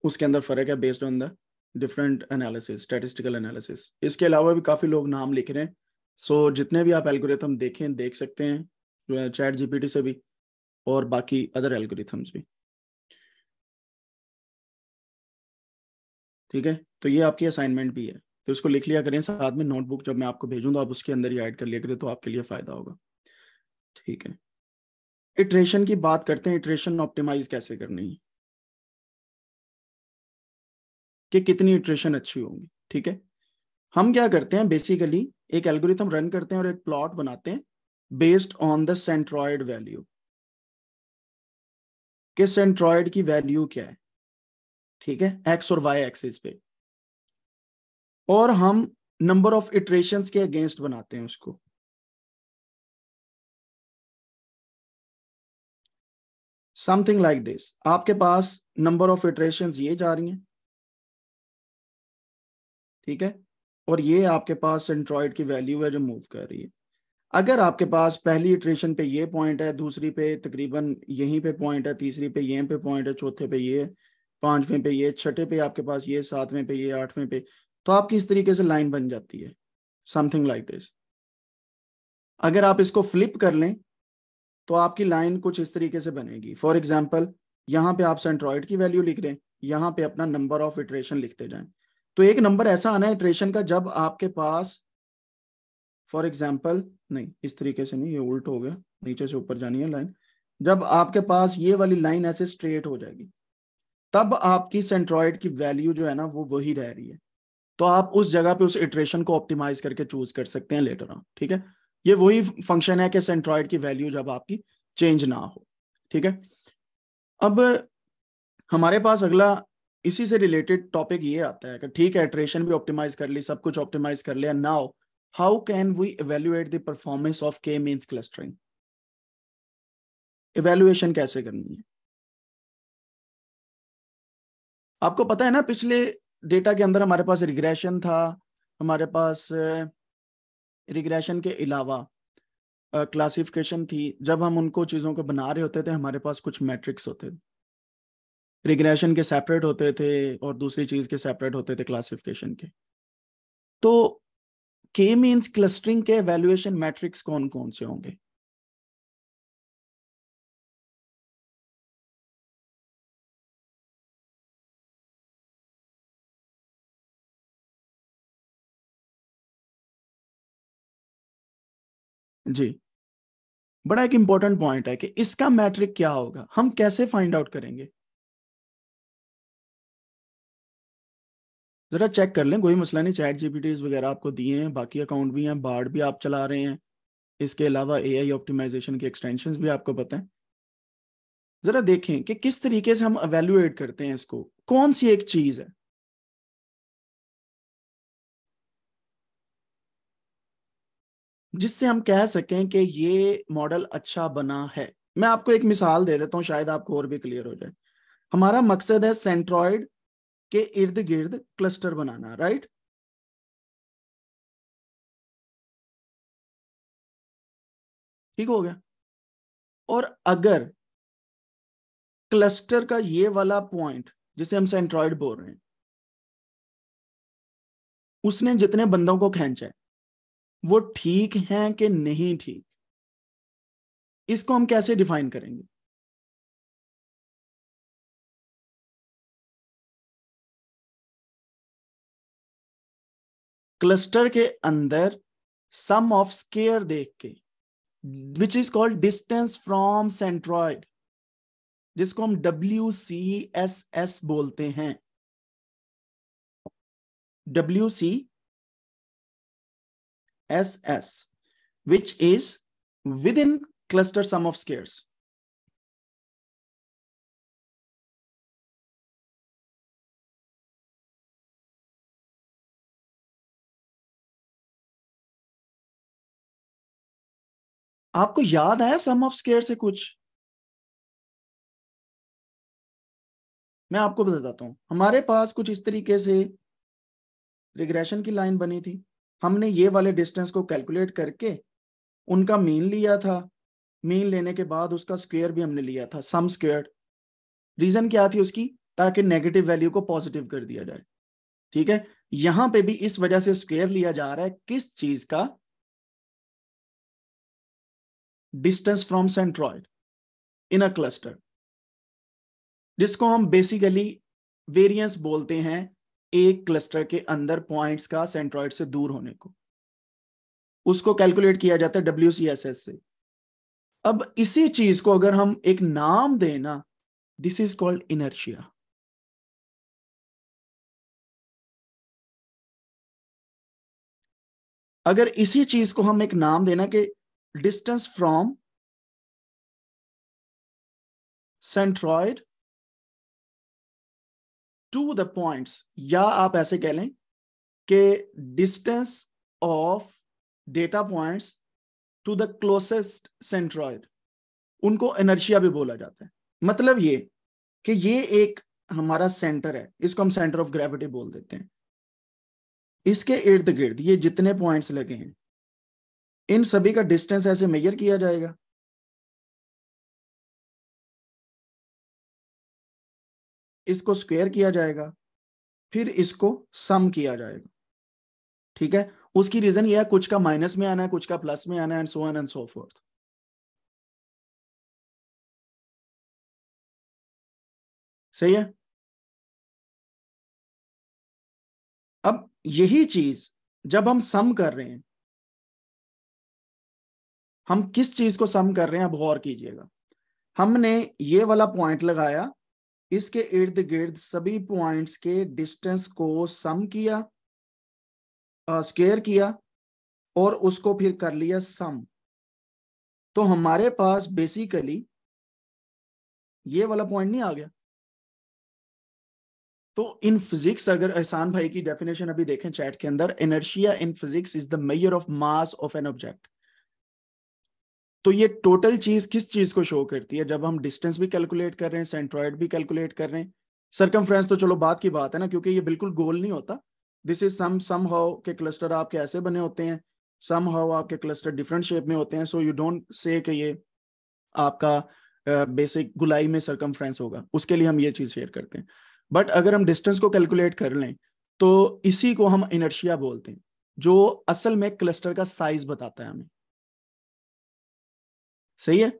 उसके अंदर फर्क है based on the different analysis statistical analysis इसके अलावा भी काफ़ी लोग नाम लिख रहे हैं सो so, जितने भी आप एल्गोरिथम देखें देख सकते हैं चैट जीपीटी से भी और बाकी अदर एल्गोरिथम्स भी ठीक है तो ये आपकी असाइनमेंट भी है तो इसको लिख लिया करें साथ में नोटबुक जब मैं आपको भेजूँ तो आप उसके अंदर ही ऐड कर लिया करें तो आपके लिए फ़ायदा होगा ठीक है इटरेशन की बात करते हैं इटरेशन ऑप्टिमाइज कैसे करनी है कि कितनी इटरेशन अच्छी होंगी ठीक है हम क्या करते हैं बेसिकली एक एल्गोरिथम रन करते हैं और एक प्लॉट बनाते हैं based on the centroid value के सेंट्रॉयड की वैल्यू क्या है ठीक है एक्स और वाई एक्सिस पे और हम नंबर ऑफ इटरेशंस के अगेंस्ट बनाते हैं उसको समथिंग लाइक दिस आपके पास नंबर ऑफ इटरेशन ये जा रही हैं ठीक है और ये आपके पास एंड्रॉयड की वैल्यू है जो मूव कर रही है अगर आपके पास पहली इटरेशन पे ये पॉइंट है दूसरी पे तकरीबन यहीं पे पॉइंट है तीसरी पे यहीं पे पॉइंट है चौथे पे ये पांचवें पे ये छठे पे आपके पास ये सातवें पे ये आठवें पे तो आपकी इस तरीके से लाइन बन जाती है समथिंग लाइक दिस अगर आप इसको फ्लिप कर लें तो आपकी लाइन कुछ इस तरीके से बनेगी फॉर एग्जाम्पल यहाँ पे आप सेंट्रॉइड की वैल्यू लिख रहे हैं यहाँ पे अपना नंबर ऑफ इटरेशन लिखते जाए तो एक नंबर ऐसा आना है इटरेशन का जब आपके पास फॉर एग्जाम्पल नहीं इस तरीके से नहीं ये उल्ट हो गया नीचे से ऊपर जानी है लाइन जब आपके पास ये वाली लाइन ऐसे स्ट्रेट हो जाएगी तब आपकी सेंट्रॉइड की वैल्यू जो है ना वो वही रह रही है तो आप उस जगह पे उस इटरेशन को ऑप्टिमाइज करके चूज कर सकते हैं लेटर ऑन ठीक है ये वही फंक्शन है कि सेंट्रॉइड की वैल्यू जब आपकी चेंज ना हो ठीक है अब हमारे पास अगला इसी से रिलेटेड टॉपिक ये आता है कि ठीक है ट्रेशन भी ऑप्टिमाइज कर ली सब कुछ ऑप्टिमाइज कर लिया now how can we evaluate the performance of K means clustering evaluation कैसे करनी है आपको पता है ना पिछले डेटा के अंदर हमारे पास रिग्रेशन था हमारे पास रिग्रेशन के अलावा क्लासिफिकेशन थी जब हम उनको चीज़ों को बना रहे होते थे हमारे पास कुछ मैट्रिक्स होते थे रिग्रेशन के सेपरेट होते थे और दूसरी चीज़ के सेपरेट होते थे क्लासिफिकेशन के तो के मीन्स क्लस्टरिंग के वैल्यूएशन मैट्रिक्स कौन कौन से होंगे जी बड़ा एक इंपॉर्टेंट पॉइंट है कि इसका मैट्रिक क्या होगा हम कैसे फाइंड आउट करेंगे जरा चेक कर लें कोई मसला नहीं चैट जीपीटी वगैरह आपको दिए हैं बाकी अकाउंट भी हैं बार्ड भी आप चला रहे हैं इसके अलावा ए आई ऑप्टिमाइजेशन के एक्सटेंशन भी आपको पता है जरा देखें कि किस तरीके से हम अवेल्युएट करते हैं इसको कौन सी एक चीज है जिससे हम कह सकें कि ये मॉडल अच्छा बना है मैं आपको एक मिसाल दे देता हूँ शायद आपको और भी क्लियर हो जाए हमारा मकसद है सेंट्रॉइड के इर्द गिर्द क्लस्टर बनाना राइट ठीक हो गया और अगर क्लस्टर का ये वाला पॉइंट जिसे हम सेंट्रॉइड बोल रहे हैं उसने जितने बंदों को खेचा है वो ठीक हैं कि नहीं ठीक इसको हम कैसे डिफाइन करेंगे क्लस्टर के अंदर सम ऑफ स्केयर देख के which is called distance from centroid जिसको हम डब्ल्यू सी एस एस बोलते हैं W C SS, which is within cluster sum of squares. आपको याद है सम ऑफ स्केयर से कुछ मैं आपको बताता हूं हमारे पास कुछ इस तरीके से रिग्रेशन की लाइन बनी थी हमने ये वाले डिस्टेंस को कैलकुलेट करके उनका मीन लिया था मीन लेने के बाद उसका स्क्वेयर भी हमने लिया था सम स्क्वेयर रीजन क्या थी उसकी ताकि नेगेटिव वैल्यू को पॉजिटिव कर दिया जाए ठीक है यहां पे भी इस वजह से स्क्वेयर लिया जा रहा है किस चीज का distance from centroid in a cluster जिसको हम बेसिकली वेरिएंस बोलते हैं एक क्लस्टर के अंदर पॉइंट्स का सेंट्रॉइड से दूर होने को उसको कैलकुलेट किया जाता है डब्ल्यू से अब इसी चीज को अगर हम एक नाम दें ना दिस इज कॉल्ड इनर्शिया अगर इसी चीज को हम एक नाम देना कि distance from centroid to the points या आप ऐसे कह लें कि distance of data points to the closest centroid उनको एनर्शिया भी बोला जाता है मतलब ये कि ये एक हमारा सेंटर है इसको हम सेंटर ऑफ ग्रेविटी बोल देते हैं इसके इर्द गिर्द ये जितने पॉइंट्स लगे हैं इन सभी का डिस्टेंस ऐसे मेजर किया जाएगा इसको स्क्वेयर किया जाएगा फिर इसको सम किया जाएगा ठीक है उसकी रीजन यह है कुछ का माइनस में आना है कुछ का प्लस में आना है and so and so forth सही है अब यही चीज जब हम सम कर रहे हैं हम किस चीज को सम कर रहे हैं अब गौर कीजिएगा हमने ये वाला पॉइंट लगाया इसके इर्द गिर्द सभी पॉइंट्स के डिस्टेंस को सम किया स्केयर किया और उसको फिर कर लिया सम तो हमारे पास बेसिकली ये वाला पॉइंट नहीं आ गया तो इन फिजिक्स अगर एहसान भाई की डेफिनेशन अभी देखें चैट के अंदर inertia in physics is the measure of mass of an object तो ये टोटल चीज किस चीज को शो करती है जब हम डिस्टेंस भी कैलकुलेट कर रहे हैं सेंट्रॉइड भी कैलकुलेट कर रहे हैं सरकमफ्रेंस तो चलो बात की बात है ना क्योंकि ये बिल्कुल गोल नहीं होता this is some somehow K cluster आपके ऐसे बने होते हैं सम हाउ आपके क्लस्टर डिफरेंट शेप में होते हैं सो यू डोंट से कि ये आपका बेसिक uh, गुलाई में सरकमफ्रेंस होगा उसके लिए हम ये चीज शेयर करते हैं बट अगर हम डिस्टेंस को कैलकुलेट कर लें तो इसी को हम इनर्शिया बोलते हैं जो असल में क्लस्टर का साइज बताता है हमें सही है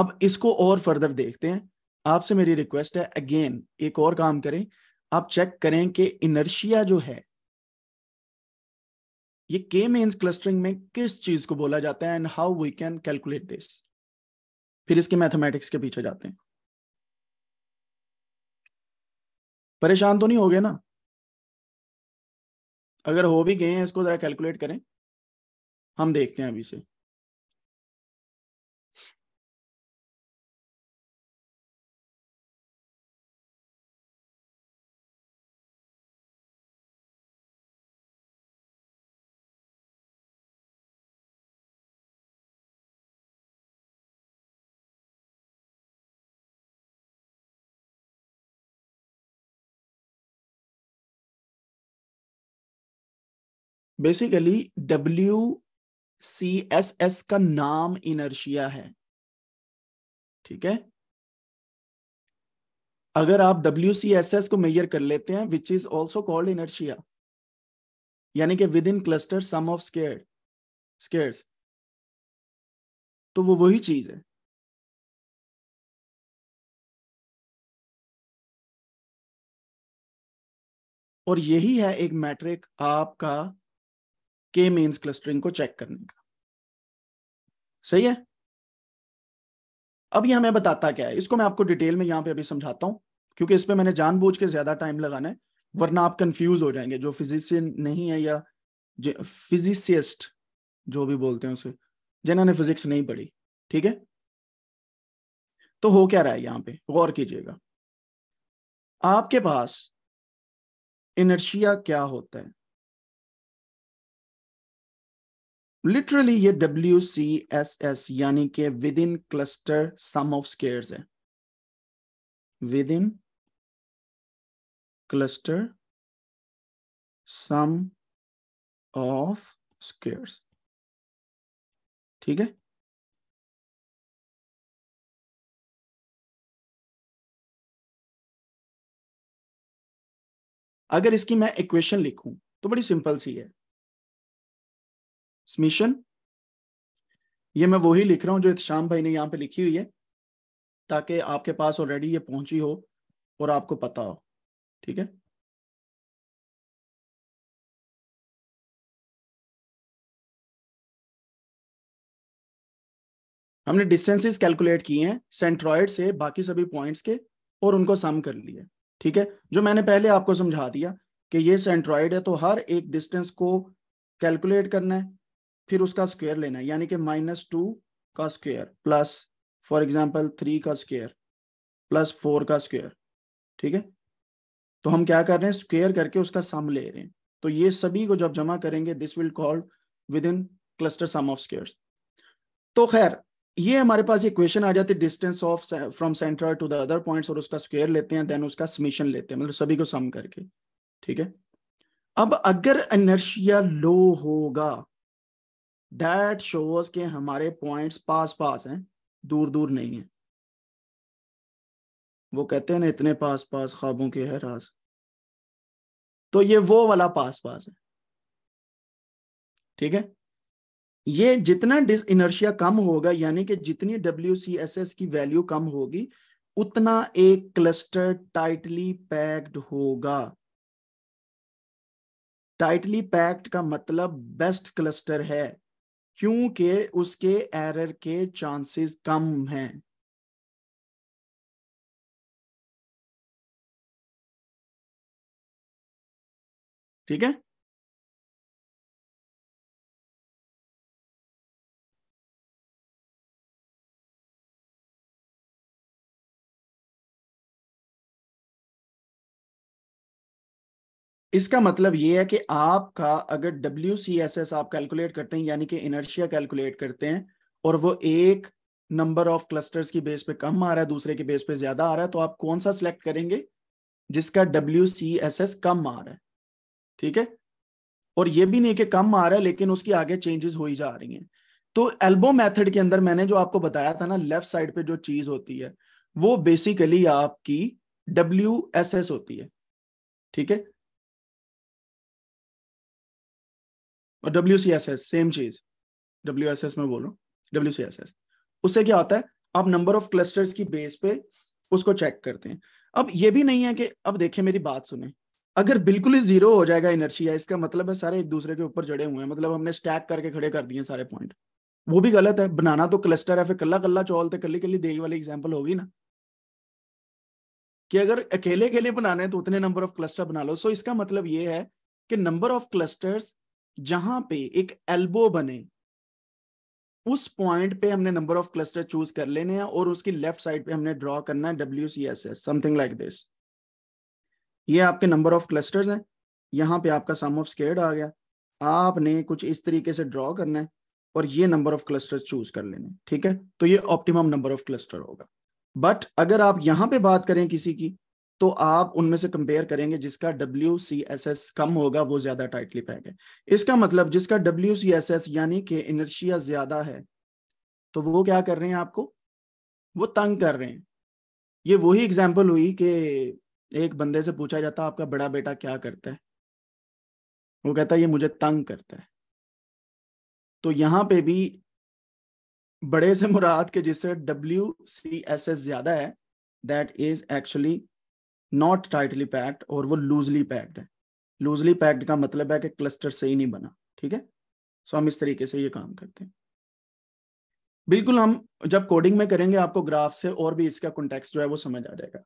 अब इसको और फर्दर देखते हैं आपसे मेरी रिक्वेस्ट है अगेन एक और काम करें आप चेक करें कि इनर्शिया जो है ये के मेन्स क्लस्टरिंग में किस चीज को बोला जाता है and how we can calculate this फिर इसके मैथमेटिक्स के पीछे जाते हैं परेशान तो नहीं हो गए ना अगर हो भी गए हैं इसको जरा कैलकुलेट करें हम देखते हैं अभी से basically W C S S का नाम इनर्शिया है ठीक है अगर आप डब्ल्यू सी एस एस को मेजर कर लेते हैं which is also called inertia यानी कि within cluster sum of square squares तो वो वही चीज है और यही है एक मैट्रिक आपका के मेन्स क्लस्टरिंग को चेक करने का सही है अब ये हमें बताता क्या है इसको मैं आपको डिटेल में यहां पे अभी समझाता हूं क्योंकि इस पर मैंने जानबूझ के ज्यादा टाइम लगाना है वरना आप कंफ्यूज हो जाएंगे जो फिजिशियन नहीं है या फिजिसिस्ट जो भी बोलते हैं उसे जिन्होंने फिजिक्स नहीं पढ़ी ठीक है तो हो क्या रहा है यहां पे गौर कीजिएगा आपके पास इनर्शिया क्या होता है लिटरली ये डब्ल्यू सी एस एस यानी के within cluster sum of squares है within cluster sum of squares ठीक है अगर इसकी मैं इक्वेशन लिखूं तो बड़ी सिंपल सी है मिशन ये मैं वही लिख रहा हूं जो शाम भाई ने यहां पे लिखी हुई है ताकि आपके पास ऑलरेडी ये पहुंची हो और आपको पता हो ठीक है हमने डिस्टेंसेस कैलकुलेट किए हैं सेंट्रॉइड से बाकी सभी पॉइंट्स के और उनको सम कर लिए ठीक है जो मैंने पहले आपको समझा दिया कि ये सेंट्रॉइड है तो हर एक डिस्टेंस को कैलकुलेट करना है फिर उसका स्क्वेयर लेना है यानी कि माइनस टू का square plus for example three का स्क्वेयर प्लस फोर का स्क्वेयर ठीक है तो हम क्या कर रहे हैं स्क्वेयर करके उसका सम ले रहे हैं तो ये सभी को जब जमा करेंगे this will called within cluster sum of square तो खैर ये हमारे पास क्वेश्चन आ जाती है distance of from centre to the other points और उसका स्क्वेयर लेते हैं देन उसका समीशन लेते हैं मतलब सभी को सम करके ठीक है अब अगर एनर्शिया लो होगा दैट शोज के हमारे पॉइंट्स पास पास हैं दूर दूर नहीं है वो कहते हैं ना इतने पास पास ख्वाबों के है राज तो ये वो वाला पास पास है ठीक है ये जितना डिस इनर्शिया कम होगा यानी कि जितनी डब्ल्यू की वैल्यू कम होगी उतना एक क्लस्टर टाइटली पैक्ड होगा टाइटली पैक्ड का मतलब बेस्ट क्लस्टर है क्योंकि उसके एरर के चांसेस कम हैं ठीक है इसका मतलब ये है कि आपका अगर डब्ल्यू सी एस एस आप कैलकुलेट करते हैं यानी कि इनर्शिया कैलकुलेट करते हैं और वो एक नंबर ऑफ क्लस्टर्स की बेस पे कम आ रहा है दूसरे के बेस पे ज्यादा आ रहा है तो आप कौन सा सिलेक्ट करेंगे जिसका डब्ल्यू सी एस एस कम आ रहा है ठीक है और ये भी नहीं कि कम आ रहा है लेकिन उसकी आगे चेंजेस हो ही जा रही हैं तो एल्बो मेथड के अंदर मैंने जो आपको बताया था ना लेफ्ट साइड पे जो चीज होती है वो बेसिकली आपकी डब्ल्यू एस एस होती है ठीक है और W C S S same चीज डब्ल्यू एस एस में बोल रहा हूँ डब्ल्यू सी एस एस उससे क्या होता है आप नंबर ऑफ क्लस्टर्स की बेस पे उसको चेक करते हैं अब ये भी नहीं है कि अब देखिए मेरी बात सुने अगर बिल्कुल ही जीरो हो जाएगा इनर्शिया इसका मतलब है सारे एक दूसरे के ऊपर जड़े हुए हैं मतलब हमने स्टैक करके खड़े कर दिए सारे पॉइंट वो भी गलत है बनाना तो क्लस्टर है फिर कल्ला कल्ला चौल तो कल्ली कल्ली देगी वाली एग्जाम्पल होगी ना कि अगर अकेले अकेले बनाने है तो उतने नंबर ऑफ क्लस्टर बना लो सो इसका मतलब ये है कि नंबर ऑफ क्लस्टर्स जहां पे एक एल्बो बने उस पॉइंट पे हमने नंबर ऑफ क्लस्टर चूज कर लेने हैं और उसकी लेफ्ट साइड पे हमने ड्रॉ करना है W C S S something like this ये आपके नंबर ऑफ क्लस्टर्स हैं यहाँ पे आपका सम ऑफ स्केर्ड आ गया आपने कुछ इस तरीके से ड्रॉ करना है और ये नंबर ऑफ क्लस्टर चूज कर लेने ठीक है तो ये ऑप्टिमम नंबर ऑफ क्लस्टर होगा बट अगर आप यहां पे बात करें किसी की तो आप उनमें से कंपेयर करेंगे जिसका डब्ल्यू सी एस एस कम होगा वो ज्यादा टाइटली पैक है इसका मतलब जिसका डब्ल्यू सी एस एस यानी कि इनर्शिया ज्यादा है तो वो क्या कर रहे हैं आपको वो तंग कर रहे हैं ये वही एग्जाम्पल हुई कि एक बंदे से पूछा जाता आपका बड़ा बेटा क्या करता है वो कहता है ये मुझे तंग करता है तो यहां पे भी बड़े से मुराद के जिससे डब्ल्यू सी एस एस ज्यादा है that is actually not tightly packed और वो लूजली पैक्ड है लूजली पैक्ड का मतलब है कि क्लस्टर से ही नहीं बना ठीक है सो हम इस तरीके से ये काम करते हैं बिल्कुल हम जब कोडिंग में करेंगे आपको ग्राफ से और भी इसका कॉन्टेक्स्ट जो है वो समझ आ जाएगा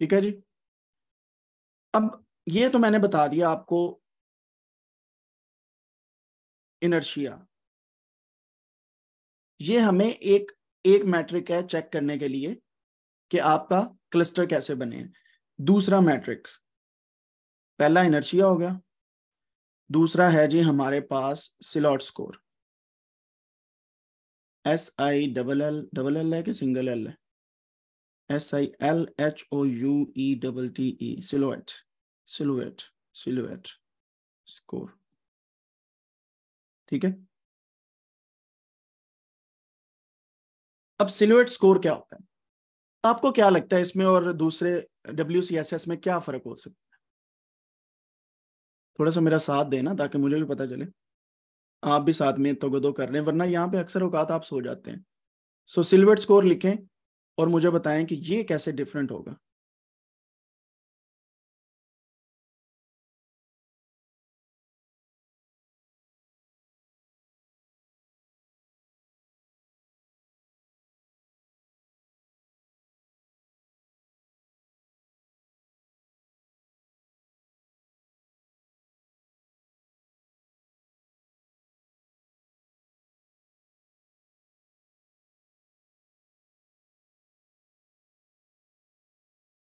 ठीक है जी अब ये तो मैंने बता दिया आपको इनर्शिया ये हमें एक एक मैट्रिक है चेक करने के लिए कि आपका क्लस्टर कैसे बने हैं दूसरा मैट्रिक पहला इनर्शिया हो गया दूसरा है जी हमारे पास silhouette score S I double L double L है कि सिंगल एल है S-I-L-H-O-U-E-T-T-E, e e, silhouette, silhouette, silhouette, score. ठीक है अब सिलुएट स्कोर क्या होता है आपको क्या लगता है इसमें और दूसरे डब्ल्यू सी एस एस में क्या फर्क हो सकता है थोड़ा सा मेरा साथ देना ताकि मुझे भी पता चले आप भी साथ में तो गो कर रहे हैं वरना यहाँ पे अक्सर औकात आप सो जाते हैं सो सिलवेट स्कोर लिखें और मुझे बताएं कि ये कैसे डिफरेंट होगा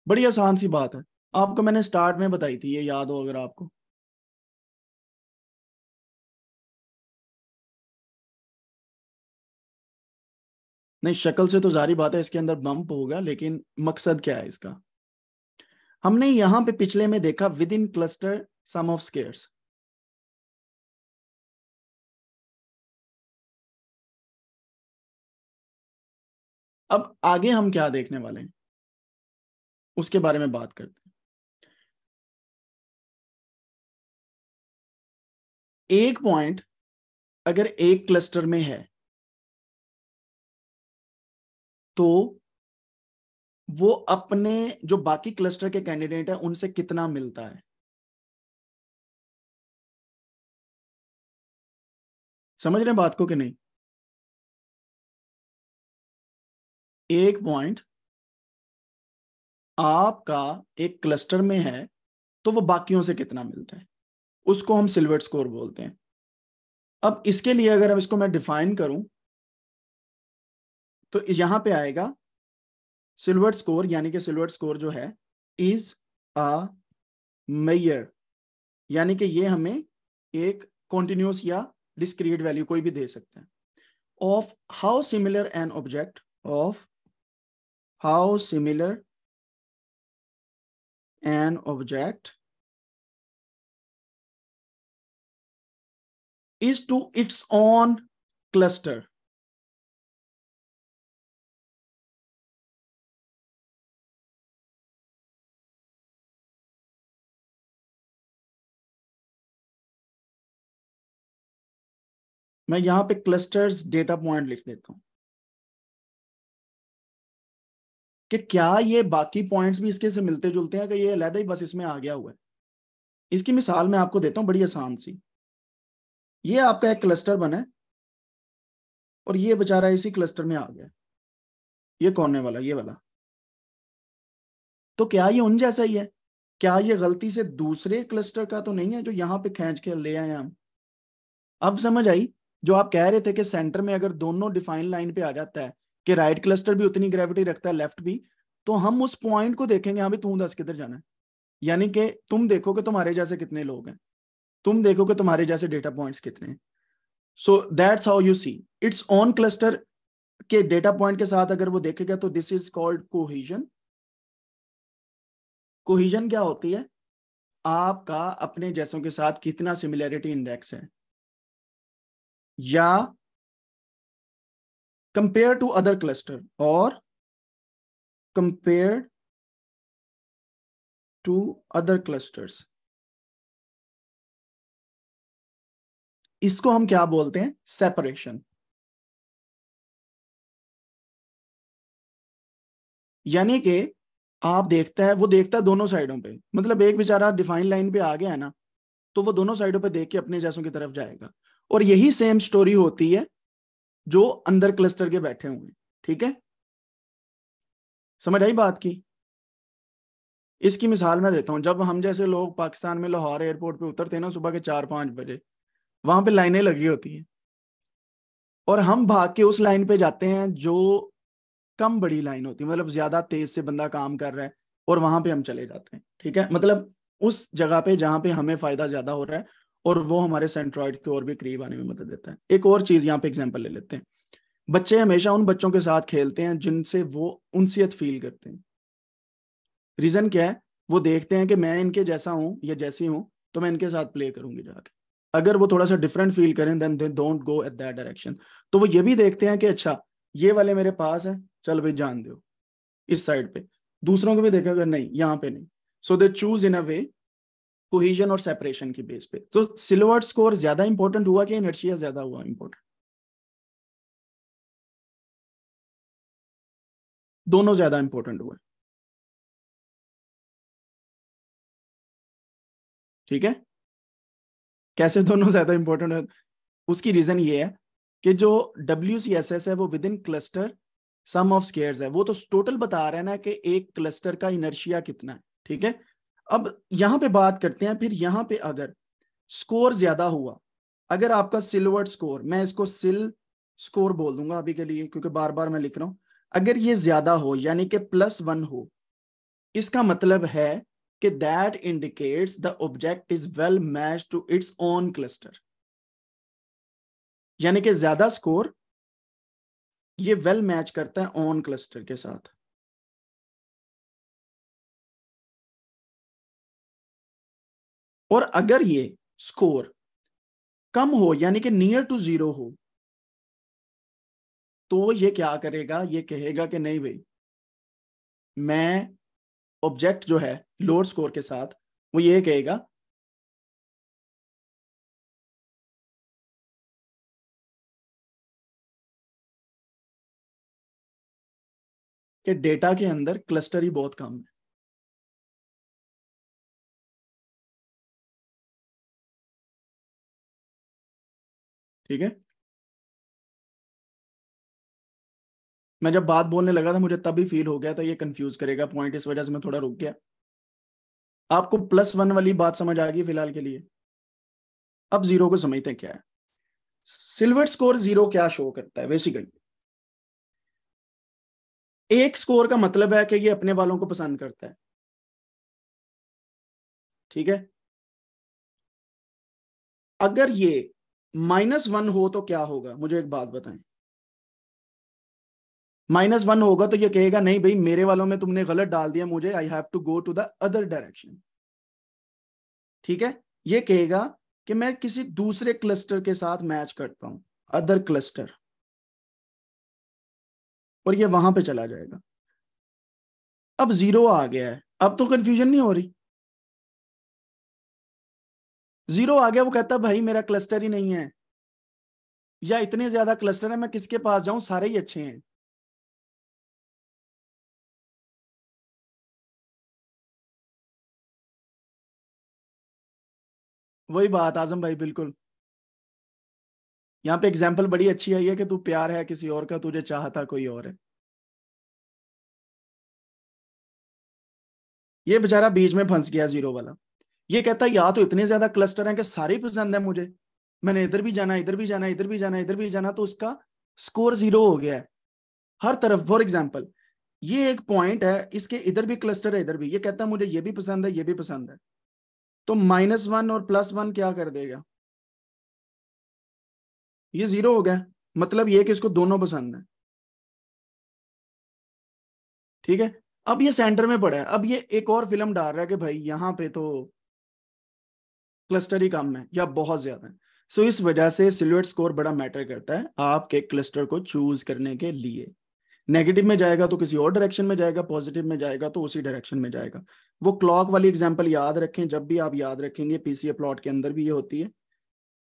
बड़ी आसान सी बात है आपको मैंने स्टार्ट में बताई थी ये याद हो अगर आपको नहीं शक्ल से तो जारी बात है इसके अंदर बम्प होगा लेकिन मकसद क्या है इसका हमने यहां पे पिछले में देखा within cluster sum of squares अब आगे हम क्या देखने वाले हैं उसके बारे में बात करते हैं एक पॉइंट अगर एक क्लस्टर में है तो वो अपने जो बाकी क्लस्टर के कैंडिडेट है उनसे कितना मिलता है समझ रहे बात को कि नहीं एक पॉइंट आपका एक क्लस्टर में है तो वो बाकियों से कितना मिलता है उसको हम सिल्वर स्कोर बोलते हैं अब इसके लिए अगर हम इसको मैं डिफाइन करूं तो यहां पे आएगा सिल्वर स्कोर यानी कि सिल्वर स्कोर जो है इज अ मेयर यानी कि ये हमें एक कॉन्टिन्यूस या डिस्क्रीट वैल्यू कोई भी दे सकते हैं of how similar an object of how similar an object is to its own cluster. मैं यहां पे क्लस्टर्स डेटा पॉइंट लिख देता हूं कि क्या ये बाकी पॉइंट्स भी इसके से मिलते जुलते हैं कि ये अलहदा ही बस इसमें आ गया हुआ है इसकी मिसाल मैं आपको देता हूँ बड़ी आसान सी ये आपका एक क्लस्टर बना है और ये बेचारा इसी क्लस्टर में आ गया ये कोने वाला ये वाला तो क्या ये उन जैसा ही है क्या ये गलती से दूसरे क्लस्टर का तो नहीं है जो यहाँ पे खेच के ले आए हम अब समझ आई जो आप कह रहे थे कि सेंटर में अगर दोनों डिफाइन लाइन पे आ जाता है कि राइट क्लस्टर भी उतनी ग्रेविटी रखता है लेफ्ट भी तो हम उस पॉइंट को देखेंगे हाँ भी तू दस किधर जाना है यानी कि तुम देखो कि तुम्हारे जैसे कितने लोग हैं तुम देखो कि तुम्हारे जैसे डेटा पॉइंट्स कितने हैं so that's how you see its own cluster के डेटा पॉइंट के साथ अगर वो देखेगा तो this is called cohesion cohesion क्या होती है आपका अपने जैसों के साथ कितना सिमिलैरिटी इंडेक्स है या compared to other cluster or compared to other clusters इसको हम क्या बोलते हैं सेपरेशन यानी कि आप देखता है वो देखता है दोनों साइडों पे मतलब एक बेचारा डिफाइन लाइन पे आ गया है ना तो वो दोनों साइडों पे देख के अपने जैसों की तरफ जाएगा और यही सेम स्टोरी होती है जो अंदर क्लस्टर के बैठे हुए ठीक है समझ आई बात की इसकी मिसाल मैं देता हूं जब हम जैसे लोग पाकिस्तान में लाहौर एयरपोर्ट पे उतरते हैं ना सुबह के चार पांच बजे वहां पे लाइनें लगी होती हैं और हम भाग के उस लाइन पे जाते हैं जो कम बड़ी लाइन होती है मतलब ज्यादा तेज से बंदा काम कर रहा है और वहां पे हम चले जाते हैं ठीक है मतलब उस जगह पे जहां पे हमें फायदा ज्यादा हो रहा है और वो हमारे सेंट्रॉइड के और भी करीब आने में मदद देता है एक और चीज़ यहाँ पे एग्जाम्पल ले लेते हैं बच्चे हमेशा उन बच्चों के साथ खेलते हैं जिनसे वो उनसीयत फील करते हैं रीज़न क्या है वो देखते हैं कि मैं इनके जैसा हूं या जैसी हूं तो मैं इनके साथ प्ले करूंगी जाके अगर वो थोड़ा सा डिफरेंट फील करें then they don't go at that direction तो वो ये भी देखते हैं कि अच्छा ये वाले मेरे पास है चल भाई जान दो इस साइड पे दूसरों को भी देखा अगर नहीं यहाँ पे नहीं so they choose in a way cohesion और सेपरेशन की बेस पे तो सिल्वर्ट स्कोर ज्यादा इंपॉर्टेंट हुआ कि इनर्शिया ज्यादा हुआ इंपॉर्टेंट दोनों ज्यादा इंपॉर्टेंट हुए ठीक है कैसे दोनों ज्यादा इंपॉर्टेंट है उसकी रीजन ये है कि जो डब्ल्यू है वो within cluster sum of squares है वो तो टोटल बता रहे हैं ना कि एक क्लस्टर का इनर्शिया कितना है ठीक है अब यहां पे बात करते हैं फिर यहां पे अगर स्कोर ज्यादा हुआ अगर आपका सिल्वर स्कोर मैं इसको सिल स्कोर बोल दूंगा अभी के लिए क्योंकि बार बार मैं लिख रहा हूं अगर ये ज्यादा हो यानी कि प्लस वन हो इसका मतलब है कि that indicates the object is well match to its own cluster यानी कि ज्यादा स्कोर ये वेल मैच करता है ऑन क्लस्टर के साथ और अगर ये स्कोर कम हो यानी कि नियर टू जीरो हो तो ये क्या करेगा ये कहेगा कि नहीं भाई मैं ऑब्जेक्ट जो है लोअर स्कोर के साथ वो ये कहेगा कि डेटा के अंदर क्लस्टर ही बहुत कम है ठीक है मैं जब बात बोलने लगा था मुझे तभी फील हो गया था ये कंफ्यूज करेगा पॉइंट इस वजह से मैं थोड़ा रुक गया आपको प्लस वन वाली बात समझ आ गई फिलहाल के लिए अब जीरो को समझते क्या है सिल्वर स्कोर जीरो क्या शो करता है बेसिकली एक स्कोर का मतलब है कि ये अपने वालों को पसंद करता है ठीक है अगर ये माइनस वन हो तो क्या होगा मुझे एक बात बताएं माइनस वन होगा तो ये कहेगा नहीं भाई मेरे वालों में तुमने गलत डाल दिया मुझे I have to go to the other direction ठीक है ये कहेगा कि मैं किसी दूसरे क्लस्टर के साथ मैच करता हूं अदर क्लस्टर और ये वहां पे चला जाएगा अब जीरो आ गया है अब तो कंफ्यूजन नहीं हो रही जीरो आ गया वो कहता भाई मेरा क्लस्टर ही नहीं है या इतने ज्यादा क्लस्टर है मैं किसके पास जाऊं सारे ही अच्छे हैं वही बात आजम भाई बिल्कुल यहाँ पे एग्जाम्पल बड़ी अच्छी आई है कि तू प्यार है किसी और का तुझे चाहता कोई और है ये बेचारा बीच में फंस गया जीरो वाला ये कहता है या तो इतने ज्यादा क्लस्टर हैं कि सारे पसंद है मुझे मैंने इधर भी जाना इधर भी जाना इधर भी जाना इधर भी जाना तो उसका स्कोर जीरो हो गया है हर तरफ फॉर एग्जाम्पल ये एक पॉइंट है इसके इधर भी क्लस्टर है इधर भी ये कहता है मुझे ये भी पसंद है ये भी पसंद है तो माइनस वन और प्लस वन क्या कर देगा ये जीरो हो गया मतलब ये कि इसको दोनों पसंद है ठीक है अब ये सेंटर में पड़ा है अब ये एक और फिल्म डाल रहा है कि भाई यहां पे तो क्लस्टर ही कम है या बहुत ज्यादा है सो so, इस वजह से सिल्वेट स्कोर बड़ा मैटर करता है आपके क्लस्टर को चूज करने के लिए नेगेटिव में जाएगा तो किसी और डायरेक्शन में जाएगा पॉजिटिव में जाएगा तो उसी डायरेक्शन में जाएगा वो क्लॉक वाली एग्जाम्पल याद रखें जब भी आप याद रखेंगे पीसीए प्लॉट के अंदर भी ये होती है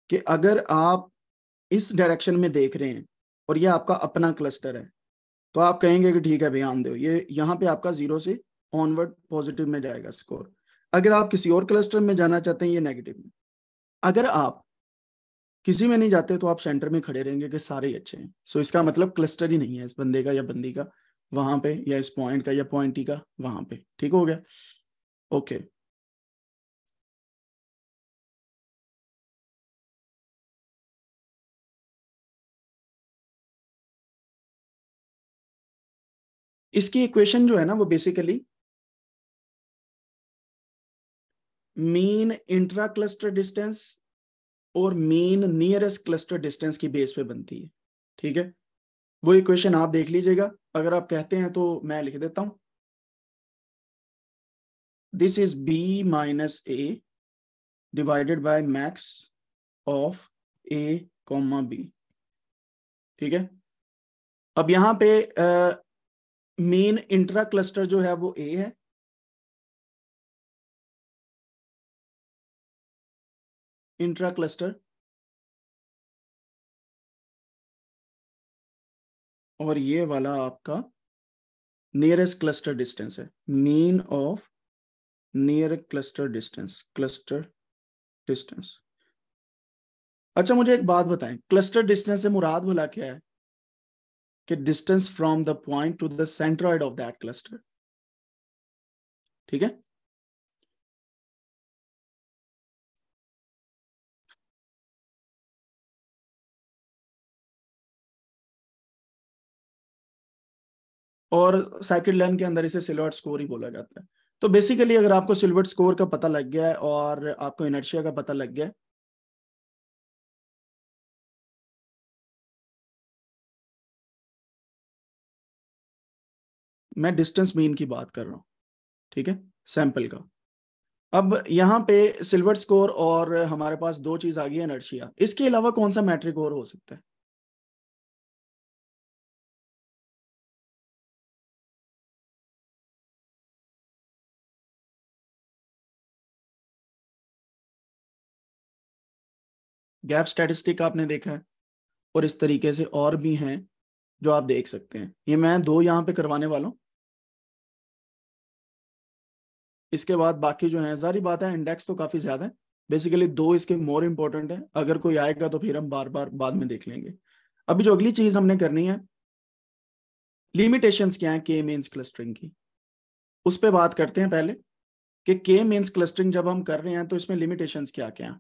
कि अगर आप इस डायरेक्शन में देख रहे हैं और ये आपका अपना क्लस्टर है तो आप कहेंगे कि ठीक है ध्यान दो ये यहाँ पे आपका जीरो से ऑनवर्ड पॉजिटिव में जाएगा स्कोर अगर आप किसी और क्लस्टर में जाना चाहते हैं ये नेगेटिव में अगर आप किसी में नहीं जाते तो आप सेंटर में खड़े रहेंगे कि सारे ही अच्छे हैं सो so, इसका मतलब क्लस्टर ही नहीं है इस बंदे का या बंदी का वहां पे या इस पॉइंट का या पॉइंट ही e का वहां पे ठीक हो गया ओके okay. इसकी इक्वेशन जो है ना वो basically mean intra cluster distance और मीन नियरेस्ट क्लस्टर डिस्टेंस की बेस पे बनती है ठीक है वो इक्वेशन आप देख लीजिएगा अगर आप कहते हैं तो मैं लिख देता हूं this is B minus A divided by max of A comma B ठीक है अब यहां पे मेन इंट्रा क्लस्टर जो है वो ए है इंट्रा और ये वाला आपका नियरेस्ट क्लस्टर डिस्टेंस है mean of near cluster distance cluster distance अच्छा मुझे एक बात बताएं क्लस्टर डिस्टेंस से मुराद भला क्या है कि distance from the point to the centroid of that cluster ठीक है और साइकिल लर्न के अंदर इसे सिल्वर स्कोर ही बोला जाता है तो बेसिकली अगर आपको सिल्वर स्कोर का पता लग गया है और आपको इनर्शिया का पता लग गया मैं डिस्टेंस मीन की बात कर रहा हूं ठीक है सैंपल का अब यहां पे सिल्वर स्कोर और हमारे पास दो चीज आ गई है इनर्शिया इसके अलावा कौन सा मैट्रिक और हो सकता है गैप स्टैटिस्टिक आपने देखा है और इस तरीके से और भी हैं जो आप देख सकते हैं ये मैं दो यहाँ पे करवाने वाला हूँ इसके बाद बाकी जो है सारी बात है इंडेक्स तो काफी ज्यादा है बेसिकली दो इसके मोर इम्पोर्टेंट है अगर कोई आएगा तो फिर हम बार बार बाद में देख लेंगे अभी जो अगली चीज हमने करनी है लिमिटेशंस क्या है के मेन्स क्लस्टरिंग की उस पर बात करते हैं पहले कि के मेन्स क्लस्टरिंग जब हम कर रहे हैं तो इसमें लिमिटेशंस क्या क्या हैं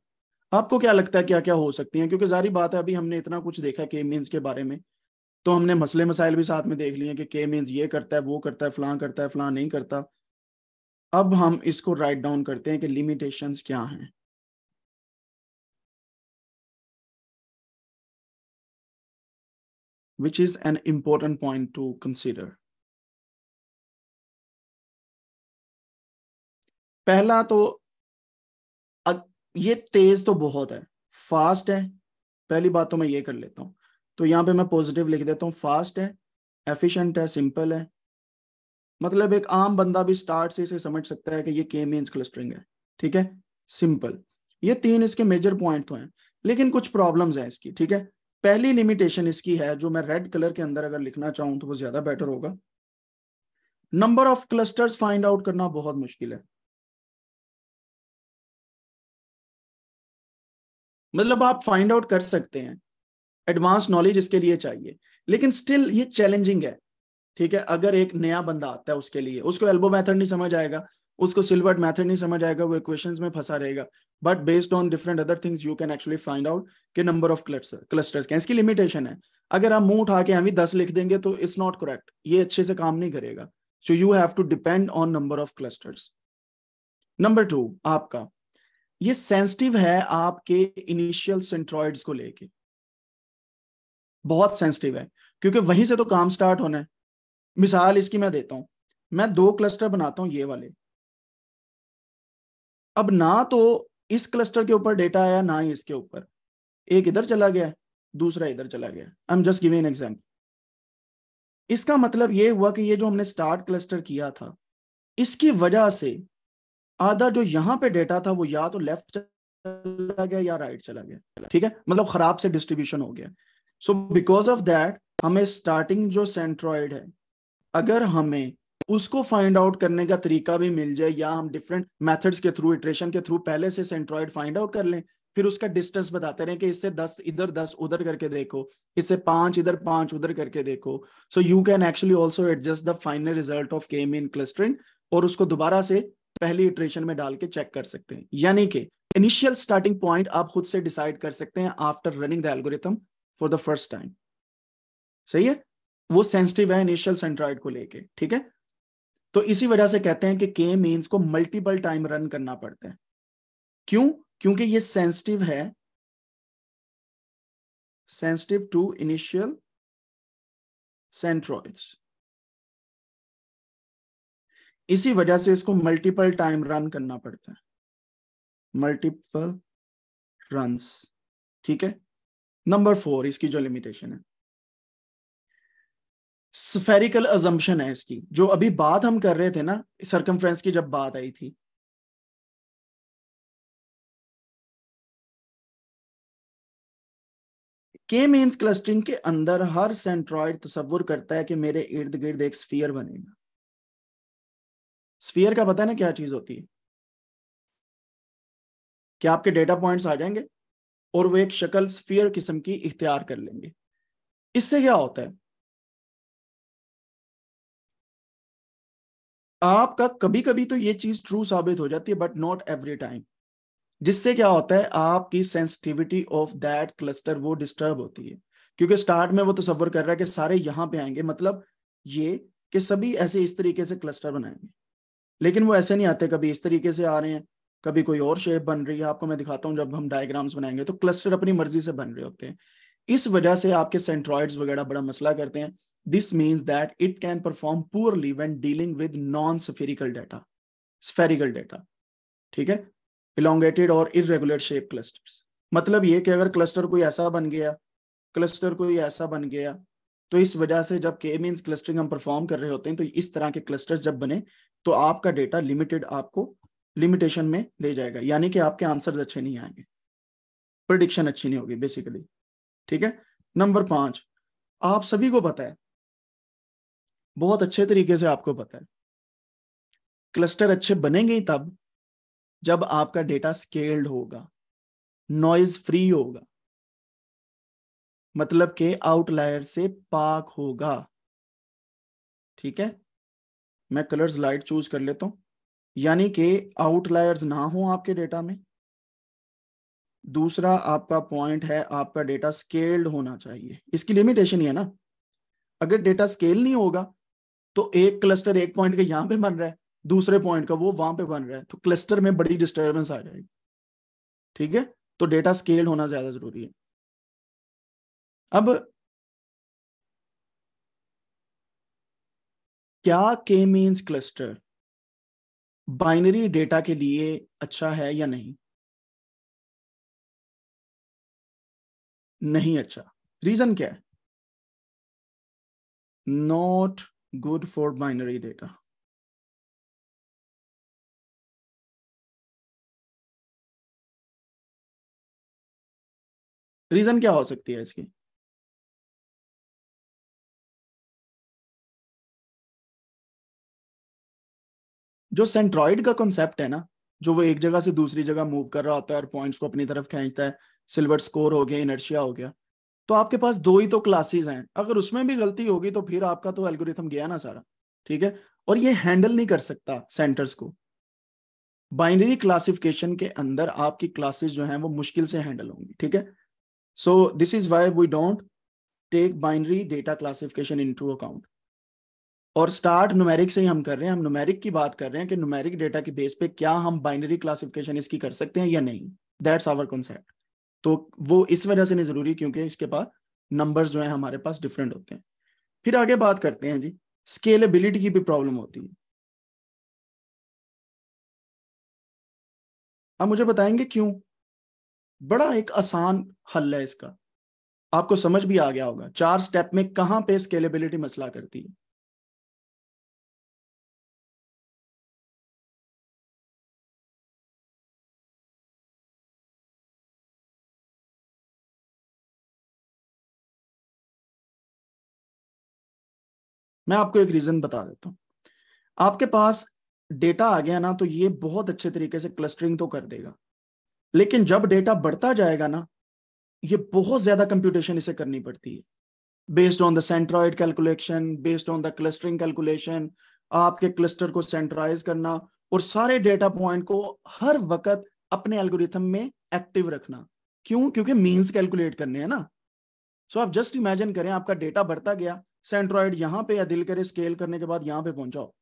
आपको क्या लगता है क्या क्या हो सकती है क्योंकि जारी बात है अभी हमने इतना कुछ देखा के मीन्स के बारे में तो हमने मसले मसाइल भी साथ में देख लिए कि के मीन्स ये करता है वो करता है फलां करता है फलां नहीं करता अब हम इसको राइट डाउन करते हैं कि लिमिटेशन क्या हैं which is an important point to consider पहला तो ये तेज तो बहुत है फास्ट है पहली बात तो मैं ये कर लेता हूं तो यहां पे मैं पॉजिटिव लिख देता हूँ फास्ट है एफिशिएंट है सिंपल है मतलब एक आम बंदा भी स्टार्ट से इसे समझ सकता है कि ये के मीन क्लस्टरिंग है ठीक है सिंपल ये तीन इसके मेजर पॉइंट तो हैं लेकिन कुछ प्रॉब्लम्स हैं इसकी ठीक है पहली लिमिटेशन इसकी है जो मैं रेड कलर के अंदर अगर लिखना चाहूं तो वो ज्यादा बेटर होगा number of clusters find out करना बहुत मुश्किल है मतलब आप फाइंड आउट कर सकते हैं एडवांस नॉलेज इसके लिए चाहिए लेकिन स्टिल ये चैलेंजिंग है ठीक है अगर एक नया बंदा आता है उसके लिए उसको एल्बो मैथड नहीं समझ आएगा उसको सिल्वर मैथड नहीं समझ आएगा वो इक्वेशन में फंसा रहेगा but based on different other things you can actually find out K number of clusters क्या इसकी लिमिटेशन है अगर आप मुंह उठा के अभी दस लिख देंगे तो इट्स नॉट करेक्ट ये अच्छे से काम नहीं करेगा so you have to depend on number of clusters number two आपका ये सेंसिटिव है आपके इनिशियल सेंट्रॉइड्स को लेके बहुत सेंसिटिव है क्योंकि वहीं से तो काम स्टार्ट होना है मिसाल इसकी मैं देता हूं मैं दो क्लस्टर बनाता हूं ये वाले अब ना तो इस क्लस्टर के ऊपर डेटा आया ना ही इसके ऊपर एक इधर चला गया दूसरा इधर चला गया I am just giving an example इसका मतलब ये हुआ कि ये जो हमने स्टार्ट क्लस्टर किया था इसकी वजह से आधा जो यहाँ पे डेटा था वो या तो लेफ्ट चला गया या राइट चला गया ठीक है मतलब खराब से डिस्ट्रीब्यूशन हो गया सो बिकॉज ऑफ दैट हमें स्टार्टिंग जो सेंट्रॉइड है अगर हमें उसको फाइंड आउट करने का तरीका भी मिल जाए या हम डिफरेंट मेथड्स के थ्रू इटरेशन के थ्रू पहले से सेंट्रॉइड फाइंड आउट कर लें फिर उसका डिस्टेंस बताते रहे कि इससे दस इधर दस उधर करके देखो इससे पांच इधर पांच उधर करके देखो so you can actually also adjust the final result of K in clustering और उसको दोबारा से पहली इटरेशन में डाल के चेक कर सकते हैं यानी कि इनिशियल स्टार्टिंग पॉइंट आप खुद से डिसाइड कर सकते हैं after running the algorithm for the first time सही है वो सेंसिटिव है इनिशियल सेंट्रॉइड को लेके ठीक है तो इसी वजह से कहते हैं कि के मीन्स को मल्टीपल टाइम रन करना पड़ता है क्यों क्योंकि ये सेंसिटिव है सेंसिटिव टू इनिशियल सेंट्रॉइड्स इसी वजह से इसको मल्टीपल टाइम रन करना पड़ता है मल्टीपल रन ठीक है नंबर फोर इसकी जो लिमिटेशन है स्फेरिकल अजम्पन है इसकी जो अभी बात हम कर रहे थे ना सरकमफ्रेंस की जब बात आई थी के मीन्स क्लस्टरिंग के अंदर हर सेंट्रॉइड तस्वुर करता है कि मेरे इर्द गिर्द एक स्फीयर बनेगा स्फीयर का पता है ना क्या चीज होती है कि आपके डेटा पॉइंट्स आ जाएंगे और वो एक शक्ल स्फीयर किस्म की इख्तियार कर लेंगे इससे क्या होता है आपका कभी कभी तो ये चीज ट्रू साबित हो जाती है बट नॉट एवरी टाइम जिससे क्या होता है आपकी सेंसिटिविटी ऑफ दैट क्लस्टर वो डिस्टर्ब होती है क्योंकि स्टार्ट में वो तस्वर कर रहा है कि सारे यहां पे आएंगे मतलब ये कि सभी ऐसे इस तरीके से क्लस्टर बनाएंगे लेकिन वो ऐसे नहीं आते कभी इस तरीके से आ रहे हैं कभी कोई और शेप बन रही है आपको मैं दिखाता हूँ जब हम डायग्राम्स बनाएंगे तो क्लस्टर अपनी मर्जी से बन रहे होते हैं इस वजह से आपके सेंट्रॉइड्स वगैरह बड़ा मसला करते हैं this means that it can perform poorly when dealing with non spherical data spherical data ठीक है इलोंगेटेड और इरेगुलर शेप क्लस्टर मतलब ये कि अगर क्लस्टर कोई ऐसा बन गया क्लस्टर कोई ऐसा बन गया तो इस वजह से जब के मीन क्लस्टरिंग हम परफॉर्म कर रहे होते हैं तो इस तरह के क्लस्टर्स जब बने तो आपका डेटा लिमिटेड आपको लिमिटेशन में ले जाएगा यानी कि आपके आंसर अच्छे नहीं आएंगे प्रडिक्शन अच्छी नहीं होगी बेसिकली ठीक है नंबर पांच आप सभी को पता है बहुत अच्छे तरीके से आपको पता है क्लस्टर अच्छे बनेंगे ही तब जब आपका डेटा स्केल्ड होगा नॉइज फ्री होगा मतलब के आउटलायर से पाक होगा ठीक है मैं कलर्स लाइट चूज कर लेता हूँ यानी कि आउटलायर्स ना हो आपके डेटा में दूसरा आपका पॉइंट है आपका डेटा स्केल्ड होना चाहिए इसकी लिमिटेशन ही है ना अगर डेटा स्केल नहीं होगा तो एक क्लस्टर एक पॉइंट का यहां पे बन रहा है दूसरे पॉइंट का वो वहां पे बन रहा है तो क्लस्टर में बड़ी डिस्टर्बेंस आ जाएगी ठीक है तो डेटा स्केल्ड होना ज्यादा जरूरी है अब क्या के मीन्स क्लस्टर बाइनरी डेटा के लिए अच्छा है या नहीं नहीं अच्छा रीजन क्या है not good for binary data reason क्या हो सकती है इसकी जो सेंट्रॉइड का कॉन्सेप्ट है ना जो वो एक जगह से दूसरी जगह मूव कर रहा होता है और पॉइंट्स को अपनी तरफ खींचता है सिल्वर स्कोर हो गया इनर्शिया हो गया तो आपके पास दो ही तो क्लासेस हैं अगर उसमें भी गलती होगी तो फिर आपका तो एल्गोरिथम गया ना सारा ठीक है और ये हैंडल नहीं कर सकता सेंटर्स को बाइनरी क्लासिफिकेशन के अंदर आपकी क्लासेस जो हैं वो मुश्किल से हैंडल होंगी ठीक है so this is why we don't take binary data classification in account और स्टार्ट नुमेरिक से ही हम कर रहे हैं हम नुमेरिक की बात कर रहे हैं कि नुमेरिक डेटा के बेस पे क्या हम बाइनरी क्लासिफिकेशन इसकी कर सकते हैं या नहीं दैट्स आवर कॉन्सेप्ट तो वो इस वजह से नहीं जरूरी क्योंकि इसके पास नंबर्स जो है हमारे पास डिफरेंट होते हैं फिर आगे बात करते हैं जी स्केलेबिलिटी की भी प्रॉब्लम होती है आप मुझे बताएंगे क्यों बड़ा एक आसान हल है इसका आपको समझ भी आ गया होगा चार स्टेप में कहां पे स्केलेबिलिटी मसला करती है मैं आपको एक रीजन बता देता हूँ आपके पास डेटा आ गया ना तो ये बहुत अच्छे तरीके से क्लस्टरिंग तो कर देगा लेकिन जब डेटा बढ़ता जाएगा ना ये बहुत ज्यादा कंप्यूटेशन इसे करनी पड़ती है based on the centroid calculation based on the clustering calculation आपके क्लस्टर को सेंट्राइज करना और सारे डेटा पॉइंट को हर वक्त अपने एल्गोरिथम में एक्टिव रखना क्यों क्योंकि मीन्स कैलकुलेट करने हैं ना सो so आप जस्ट इमेजिन करें आपका डेटा बढ़ता गया सेंट्रॉइड यहां पे या दिल करे स्केल करने के बाद यहां पे पहुंचाओ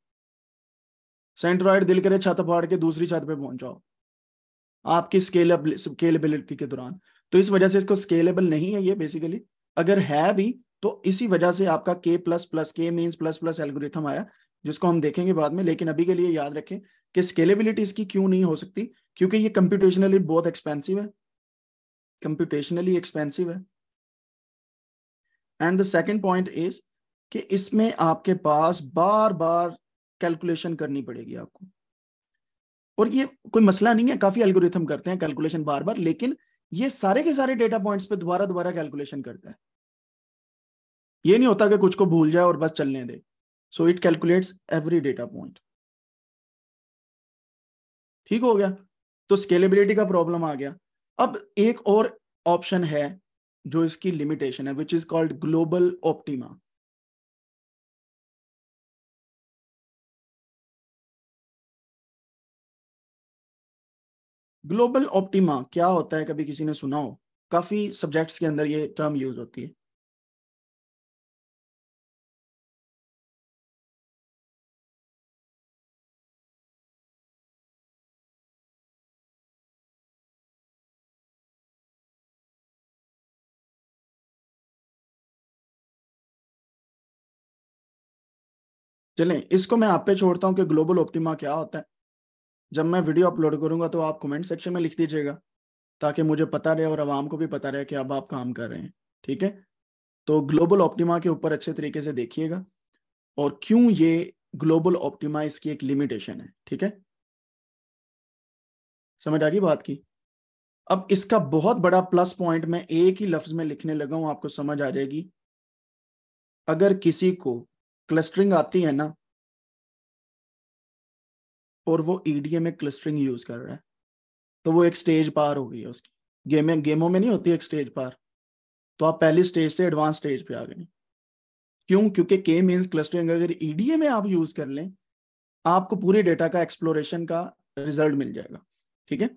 सेंट्रॉइड दिल करे छत फाड़ के दूसरी छत पे पहुंचाओ आपकी स्केल स्केलेबिलिटी के दौरान तो इस वजह से इसको स्केलेबल नहीं है ये बेसिकली अगर है भी तो इसी वजह से आपका K plus plus K mean plus plus algorithm आया जिसको हम देखेंगे बाद में लेकिन अभी के लिए याद रखें कि स्केलेबिलिटी इसकी क्यों नहीं हो सकती क्योंकि ये कंप्यूटेशनली बहुत एक्सपेंसिव है कंप्यूटेशनली एक्सपेंसिव है and the second point is कि इसमें आपके पास बार बार कैलकुलेशन करनी पड़ेगी आपको और ये कोई मसला नहीं है काफी एल्गोरिथम करते हैं कैलकुलेशन बार बार लेकिन ये सारे के सारे डेटा पॉइंट्स पे दोबारा दोबारा कैलकुलेशन करता है ये नहीं होता कि कुछ को भूल जाए और बस चलने दे so it calculates every data point ठीक हो गया तो स्केलेबिलिटी का प्रॉब्लम आ गया अब एक और ऑप्शन है जो इसकी लिमिटेशन है which is called global optima global optima क्या होता है कभी किसी ने सुना हो काफी सब्जेक्ट्स के अंदर ये टर्म यूज होती है चलें इसको मैं आप पे छोड़ता हूं कि ग्लोबल ऑप्टिमा क्या होता है जब मैं वीडियो अपलोड करूंगा तो आप कमेंट सेक्शन में लिख दीजिएगा ताकि मुझे पता रहे और आवाम को भी पता रहे कि अब आप काम कर रहे हैं ठीक है तो ग्लोबल ऑप्टिमा के ऊपर अच्छे तरीके से देखिएगा और क्यों ये ग्लोबल ऑप्टिमा इसकी एक लिमिटेशन है ठीक है समझ आ गई बात की अब इसका बहुत बड़ा प्लस पॉइंट मैं एक ही लफ्ज में लिखने लगा हूं आपको समझ आ जाएगी अगर किसी को क्लस्टरिंग आती है ना और वो ईडीएम में क्लस्टरिंग यूज कर रहा है तो वो एक स्टेज पार हो गई है उसकी गेम गेमों में नहीं होती एक स्टेज पार तो आप पहली स्टेज से एडवांस स्टेज पे आ गए क्यों क्योंकि के मीन्स क्लस्टरिंग अगर ईडीए e में आप यूज कर लें आपको पूरे डेटा का एक्सप्लोरेशन का रिजल्ट मिल जाएगा ठीक है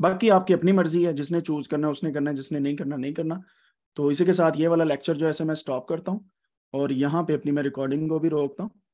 बाकी आपकी अपनी मर्जी है जिसने चूज करना है उसने करना जिसने नहीं करना नहीं करना तो इसी के साथ ये वाला लेक्चर जो है मैं स्टॉप करता हूँ और यहाँ पे अपनी मैं रिकॉर्डिंग को भी रोकता हूँ